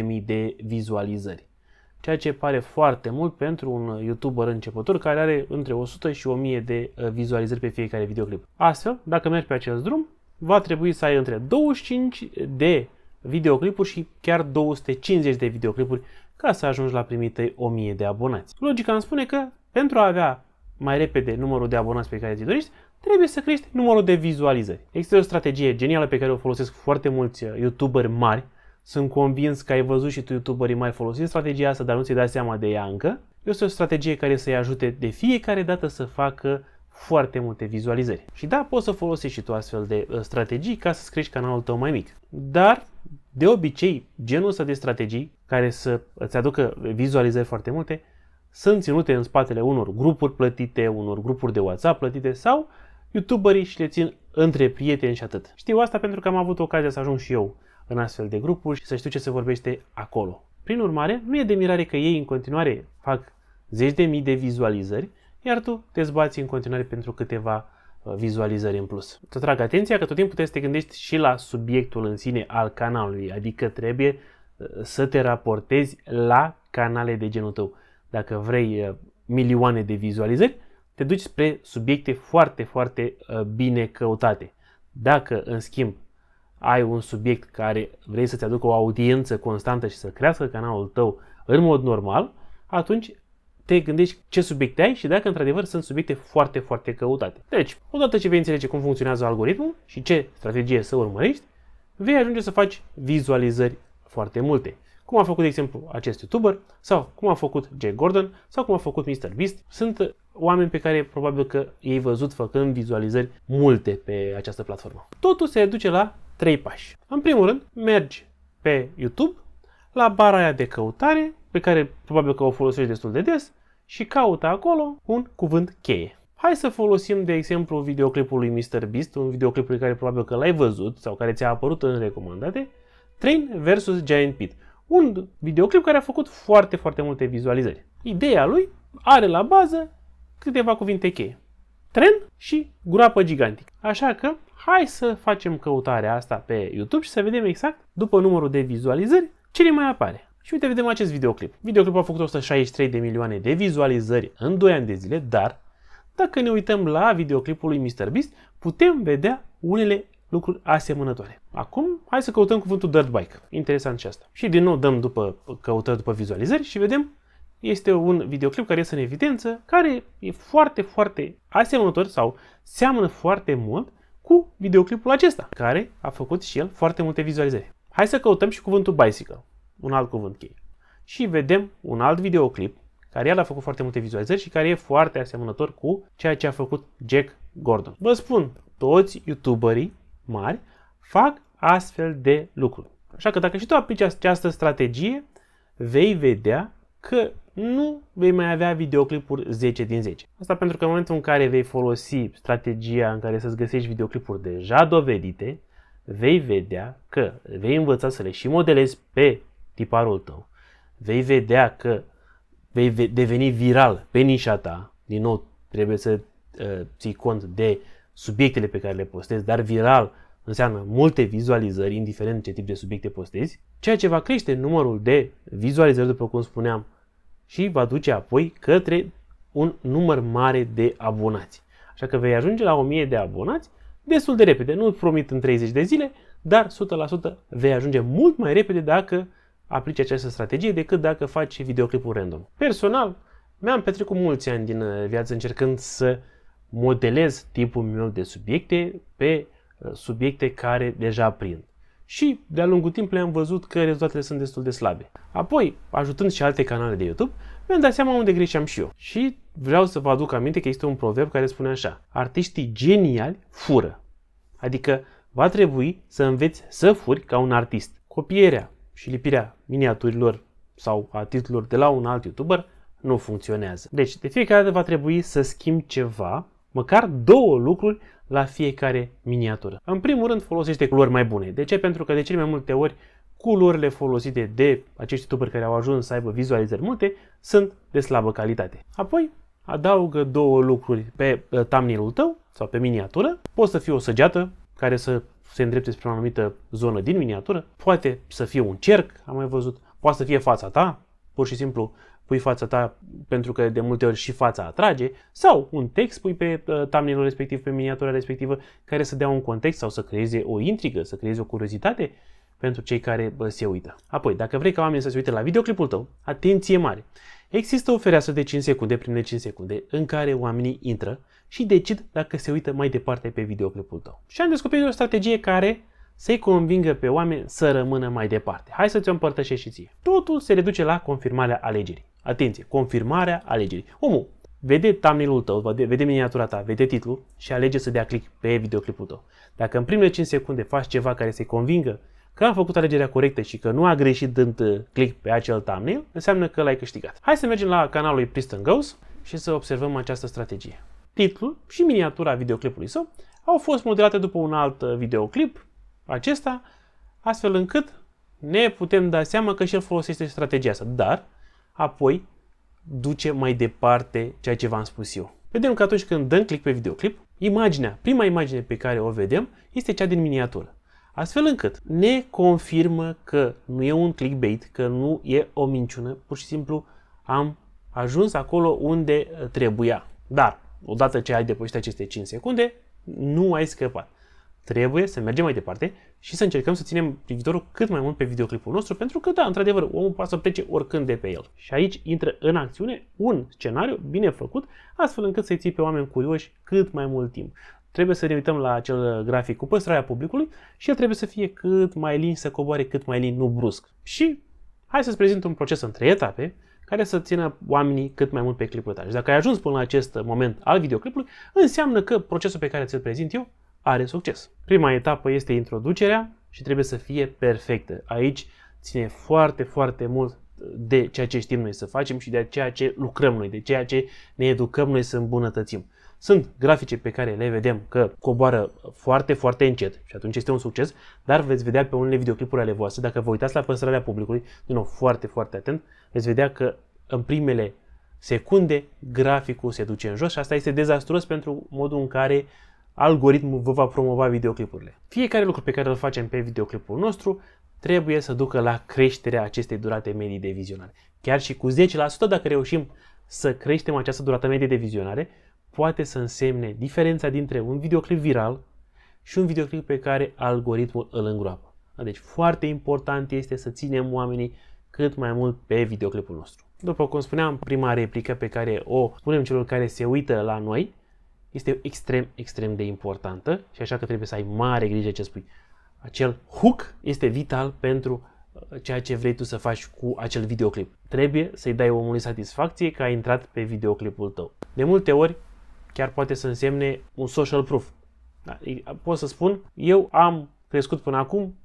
25.000 de vizualizări. Ceea ce pare foarte mult pentru un YouTuber începător care are între 100 și 1000 de uh, vizualizări pe fiecare videoclip. Astfel, dacă mergi pe acest drum, va trebui să ai între 25 de videoclipuri și chiar 250 de videoclipuri ca să ajungi la primii tăi 1000 de abonați. Logica îmi spune că pentru a avea mai repede numărul de abonați pe care ți dorești, trebuie să crești numărul de vizualizări. Există o strategie genială pe care o folosesc foarte mulți uh, youtuberi mari. Sunt convins că ai văzut și tu youtuberii mai folosind strategia asta, dar nu ți-ai dat seama de ea încă. Este o strategie care să-i ajute de fiecare dată să facă foarte multe vizualizări. Și da, poți să folosești și tu astfel de uh, strategii ca să crești canalul tău mai mic. Dar, de obicei, genul ăsta de strategii care să îți aducă vizualizări foarte multe sunt ținute în spatele unor grupuri plătite, unor grupuri de WhatsApp plătite sau youtuberii și le țin între prieteni și atât. Știu asta pentru că am avut ocazia să ajung și eu în astfel de grupuri și să știu ce se vorbește acolo. Prin urmare, nu e de mirare că ei în continuare fac zeci de mii de vizualizări iar tu te zbați în continuare pentru câteva uh, vizualizări în plus. Te trag atenția că tot timpul trebuie să te gândești și la subiectul în sine al canalului, adică trebuie uh, să te raportezi la canale de genul tău. Dacă vrei uh, milioane de vizualizări, te duci spre subiecte foarte, foarte bine căutate. Dacă, în schimb, ai un subiect care vrei să-ți aducă o audiență constantă și să crească canalul tău în mod normal, atunci te gândești ce subiecte ai și dacă într-adevăr sunt subiecte foarte, foarte căutate. Deci, odată ce vei înțelege cum funcționează algoritmul și ce strategie să urmărești, vei ajunge să faci vizualizări foarte multe. Cum a făcut, de exemplu, acest YouTuber sau cum a făcut Jay Gordon sau cum a făcut Mr. Beast. Sunt oameni pe care probabil că ei văzut făcând vizualizări multe pe această platformă. Totul se duce la trei pași. În primul rând, mergi pe YouTube, la bara aia de căutare, pe care probabil că o folosești destul de des, și caută acolo un cuvânt cheie. Hai să folosim de exemplu videoclipul lui Beast, un videoclip pe care probabil că l-ai văzut sau care ți-a apărut în recomandate, Train vs. Giant Pit. Un videoclip care a făcut foarte, foarte multe vizualizări. Ideea lui are la bază câteva cuvinte cheie. Tren și groapă gigantic. Așa că hai să facem căutarea asta pe YouTube și să vedem exact, după numărul de vizualizări, ce ne mai apare. Și uite, vedem acest videoclip. Videoclipul a făcut 163 de milioane de vizualizări în 2 ani de zile, dar dacă ne uităm la videoclipul lui MrBeast, putem vedea unele lucruri asemănătoare. Acum, hai să căutăm cuvântul dirt bike. Interesant și asta. Și din nou dăm după căutări după vizualizări și vedem este un videoclip care este în evidență, care e foarte, foarte asemănător sau seamănă foarte mult cu videoclipul acesta, care a făcut și el foarte multe vizualizări. Hai să căutăm și cuvântul bicycle un alt cuvânt cheie. Și vedem un alt videoclip care el a făcut foarte multe vizualizări și care e foarte asemănător cu ceea ce a făcut Jack Gordon. Vă spun, toți youtuberii mari fac astfel de lucruri. Așa că dacă și tu aplici această strategie, vei vedea că nu vei mai avea videoclipuri 10 din 10. Asta pentru că în momentul în care vei folosi strategia în care să-ți găsești videoclipuri deja dovedite, vei vedea că vei învăța să le și modelezi pe tiparul tău. Vei vedea că vei deveni viral pe nișa ta. Din nou, trebuie să uh, ții cont de subiectele pe care le postezi, dar viral înseamnă multe vizualizări, indiferent ce tip de subiecte postezi, ceea ce va crește numărul de vizualizări, după cum spuneam, și va duce apoi către un număr mare de abonați. Așa că vei ajunge la 1000 de abonați destul de repede. Nu îți promit în 30 de zile, dar 100% vei ajunge mult mai repede dacă aplici această strategie decât dacă faci videoclipul random. Personal, mi-am petrecut mulți ani din uh, viață încercând să modelez tipul meu de subiecte pe uh, subiecte care deja prind. Și de-a lungul timpului am văzut că rezultatele sunt destul de slabe. Apoi, ajutând și alte canale de YouTube, mi-am dat seama unde greșeam și eu. Și vreau să vă aduc aminte că este un proverb care spune așa. Artiștii geniali fură. Adică va trebui să înveți să furi ca un artist. Copierea și lipirea miniaturilor sau a titlurilor de la un alt YouTuber nu funcționează. Deci, de fiecare dată va trebui să schimb ceva, măcar două lucruri la fiecare miniatură. În primul rând, folosește culori mai bune. De ce? Pentru că de cele mai multe ori culorile folosite de acești youtuberi care au ajuns să aibă vizualizări multe sunt de slabă calitate. Apoi, adaugă două lucruri pe uh, thumbnail-ul tău sau pe miniatură. Poți să fie o săgeată care să se îndrepte spre o anumită zonă din miniatură, poate să fie un cerc, am mai văzut, poate să fie fața ta, pur și simplu pui fața ta pentru că de multe ori și fața atrage, sau un text pui pe uh, thumbnail respectiv, pe miniatura respectivă, care să dea un context sau să creeze o intrigă, să creeze o curiozitate pentru cei care se uită. Apoi, dacă vrei ca oamenii să se uite la videoclipul tău, atenție mare! Există o fereastră de 5 secunde, primele 5 secunde, în care oamenii intră și decid dacă se uită mai departe pe videoclipul tău. Și am descoperit o strategie care să-i convingă pe oameni să rămână mai departe. Hai să ți-o împărtășești și ție. Totul se reduce la confirmarea alegerii. Atenție, confirmarea alegerii. Omul vede thumbnail-ul tău, vede miniatura ta, vede titlul și alege să dea click pe videoclipul tău. Dacă în primele 5 secunde faci ceva care să-i convingă că a făcut alegerea corectă și că nu a greșit dând uh, click pe acel thumbnail, înseamnă că l-ai câștigat. Hai să mergem la canalul lui Priston Goes și să observăm această strategie titlul și miniatura videoclipului său au fost modelate după un alt uh, videoclip, acesta, astfel încât ne putem da seama că și el folosește strategia asta, dar apoi duce mai departe ceea ce v-am spus eu. Vedem că atunci când dăm click pe videoclip, imaginea, prima imagine pe care o vedem este cea din miniatură. Astfel încât ne confirmă că nu e un clickbait, că nu e o minciună, pur și simplu am ajuns acolo unde trebuia. Dar odată ce ai depășit aceste 5 secunde, nu ai scăpat. Trebuie să mergem mai departe și să încercăm să ținem privitorul cât mai mult pe videoclipul nostru, pentru că, da, într-adevăr, omul poate să plece oricând de pe el. Și aici intră în acțiune un scenariu bine făcut, astfel încât să-i ții pe oameni curioși cât mai mult timp. Trebuie să ne uităm la acel grafic cu păstrarea publicului și el trebuie să fie cât mai lin, să coboare cât mai lin, nu brusc. Și hai să-ți prezint un proces în trei etape, care să țină oamenii cât mai mult pe clipul Și deci dacă ai ajuns până la acest moment al videoclipului, înseamnă că procesul pe care ți-l prezint eu are succes. Prima etapă este introducerea și trebuie să fie perfectă. Aici ține foarte, foarte mult de ceea ce știm noi să facem și de ceea ce lucrăm noi, de ceea ce ne educăm noi să îmbunătățim. Sunt grafice pe care le vedem că coboară foarte, foarte încet și atunci este un succes, dar veți vedea pe unele videoclipuri ale voastre, dacă vă uitați la păstrarea publicului, din nou foarte, foarte atent, veți vedea că în primele secunde graficul se duce în jos și asta este dezastruos pentru modul în care algoritmul vă va promova videoclipurile. Fiecare lucru pe care îl facem pe videoclipul nostru trebuie să ducă la creșterea acestei durate medii de vizionare. Chiar și cu 10% dacă reușim să creștem această durată medie de vizionare, poate să însemne diferența dintre un videoclip viral și un videoclip pe care algoritmul îl îngroapă. Da, deci foarte important este să ținem oamenii cât mai mult pe videoclipul nostru. După cum spuneam, prima replică pe care o spunem celor care se uită la noi este extrem, extrem de importantă și așa că trebuie să ai mare grijă ce spui. Acel hook este vital pentru uh, ceea ce vrei tu să faci cu acel videoclip. Trebuie să-i dai omului satisfacție că a intrat pe videoclipul tău. De multe ori, chiar poate să însemne un social proof. Da? Pot să spun, eu am crescut până acum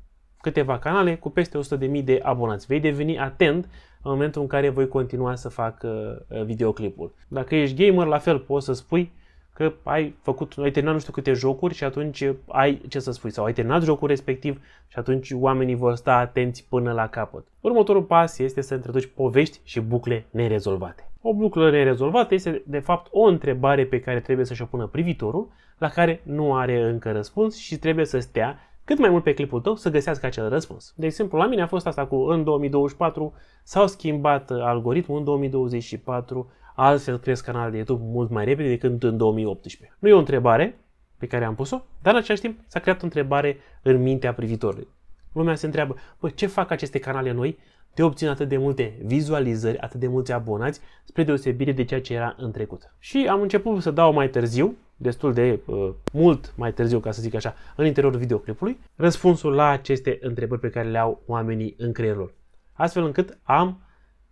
câteva canale cu peste 100.000 de abonați. Vei deveni atent în momentul în care voi continua să fac uh, uh videoclipul. Dacă ești gamer, la fel poți să spui că ai făcut, ai terminat nu știu câte jocuri și atunci ai ce să spui, sau ai terminat jocul respectiv și atunci oamenii vor sta atenți până la capăt. Următorul pas este să introduci povești și bucle nerezolvate. O buclă nerezolvată este de fapt o întrebare pe care trebuie să-și o pună privitorul, la care nu are încă răspuns și trebuie să stea cât mai mult pe clipul tău să găsească acel răspuns. De exemplu, la mine a fost asta cu în 2024 s-au schimbat algoritmul, în 2024 altfel cresc canalul de YouTube mult mai repede decât în 2018. Nu e o întrebare pe care am pus-o, dar în același timp s-a creat o întrebare în mintea privitorului. Lumea se întreabă, bă, ce fac aceste canale noi de obțin atât de multe vizualizări, atât de mulți abonați, spre deosebire de ceea ce era în trecut. Și am început să dau mai târziu, destul de uh, mult mai târziu, ca să zic așa, în interiorul videoclipului, răspunsul la aceste întrebări pe care le au oamenii în creierul. Astfel încât am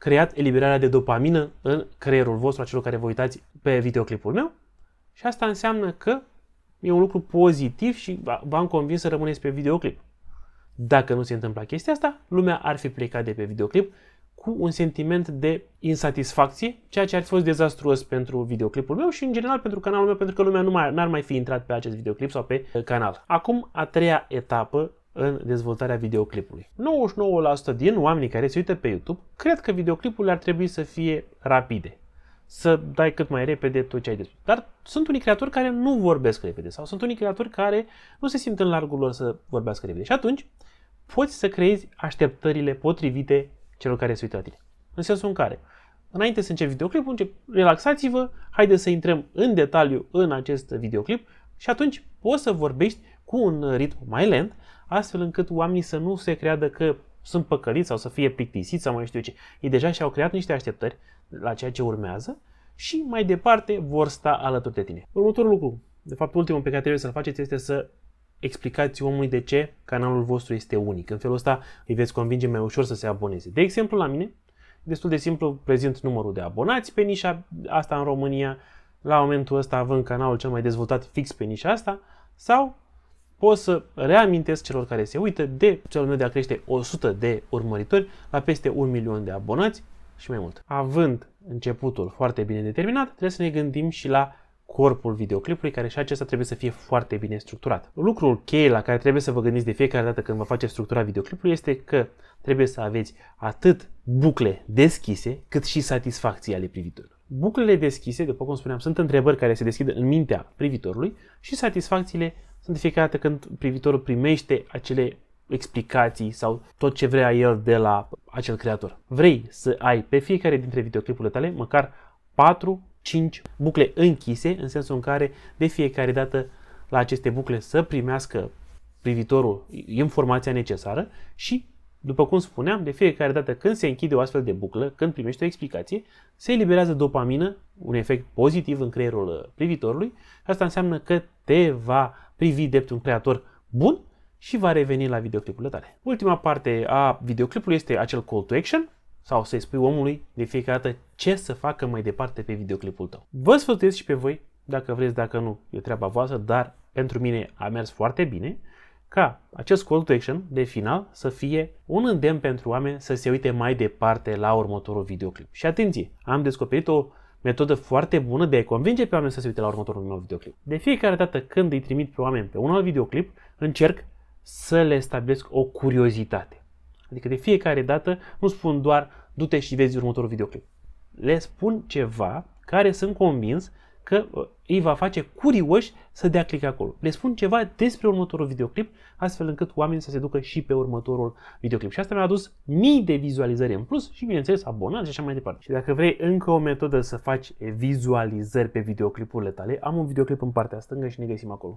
creat eliberarea de dopamină în creierul vostru, acelor care vă uitați pe videoclipul meu. Și asta înseamnă că e un lucru pozitiv și v-am convins să rămâneți pe videoclip. Dacă nu se întâmpla chestia asta, lumea ar fi plecat de pe videoclip cu un sentiment de insatisfacție, ceea ce ar fi fost dezastruos pentru videoclipul meu și în general pentru canalul meu, pentru că lumea nu mai, n-ar mai fi intrat pe acest videoclip sau pe canal. Acum, a treia etapă în dezvoltarea videoclipului. 99% din oamenii care se uită pe YouTube cred că videoclipurile ar trebui să fie rapide, să dai cât mai repede tot ce ai de spus. Dar sunt unii creatori care nu vorbesc repede sau sunt unii creatori care nu se simt în largul lor să vorbească repede. Și atunci poți să creezi așteptările potrivite celor care se uită la tine. În sensul în care, înainte să încep videoclipul, încep, relaxați-vă, haide să intrăm în detaliu în acest videoclip și atunci poți să vorbești cu un ritm mai lent, astfel încât oamenii să nu se creadă că sunt păcăliți sau să fie plictisiți sau mai știu ce. Ei deja și-au creat niște așteptări la ceea ce urmează și mai departe vor sta alături de tine. Următorul lucru, de fapt ultimul pe care trebuie să-l faceți este să explicați omului de ce canalul vostru este unic. În felul ăsta îi veți convinge mai ușor să se aboneze. De exemplu, la mine, destul de simplu prezint numărul de abonați pe nișa asta în România, la momentul ăsta având canalul cel mai dezvoltat fix pe nișa asta, sau pot să reamintesc celor care se uită de cel meu de a crește 100 de urmăritori la peste 1 milion de abonați și mai mult. Având începutul foarte bine determinat, trebuie să ne gândim și la corpul videoclipului, care și acesta trebuie să fie foarte bine structurat. Lucrul cheie la care trebuie să vă gândiți de fiecare dată când vă faceți structura videoclipului este că trebuie să aveți atât bucle deschise, cât și satisfacția ale privitorului. Buclele deschise, după cum spuneam, sunt întrebări care se deschid în mintea privitorului și satisfacțiile sunt de fiecare dată când privitorul primește acele explicații sau tot ce vrea el de la acel creator. Vrei să ai pe fiecare dintre videoclipurile tale măcar 4-5 bucle închise, în sensul în care de fiecare dată la aceste bucle să primească privitorul informația necesară și, după cum spuneam, de fiecare dată când se închide o astfel de buclă, când primește o explicație, se eliberează dopamină, un efect pozitiv în creierul privitorului. Asta înseamnă că te va privi drept un creator bun și va reveni la videoclipurile tale. Ultima parte a videoclipului este acel call to action sau să-i spui omului de fiecare dată ce să facă mai departe pe videoclipul tău. Vă sfătuiesc și pe voi, dacă vreți, dacă nu, e treaba voastră, dar pentru mine a mers foarte bine, ca acest call to action de final să fie un îndemn pentru oameni să se uite mai departe la următorul videoclip. Și atenție, am descoperit o metodă foarte bună de a convinge pe oameni să se uite la următorul meu videoclip. De fiecare dată când îi trimit pe oameni pe un alt videoclip, încerc să le stabilesc o curiozitate. Adică de fiecare dată nu spun doar du-te și vezi următorul videoclip. Le spun ceva care sunt convins că uh, îi va face curioși să dea click acolo. Le spun ceva despre următorul videoclip, astfel încât oamenii să se ducă și pe următorul videoclip. Și asta mi-a adus mii de vizualizări în plus și, bineînțeles, abonați și așa mai departe. Și dacă vrei încă o metodă să faci vizualizări pe videoclipurile tale, am un videoclip în partea stângă și ne găsim acolo.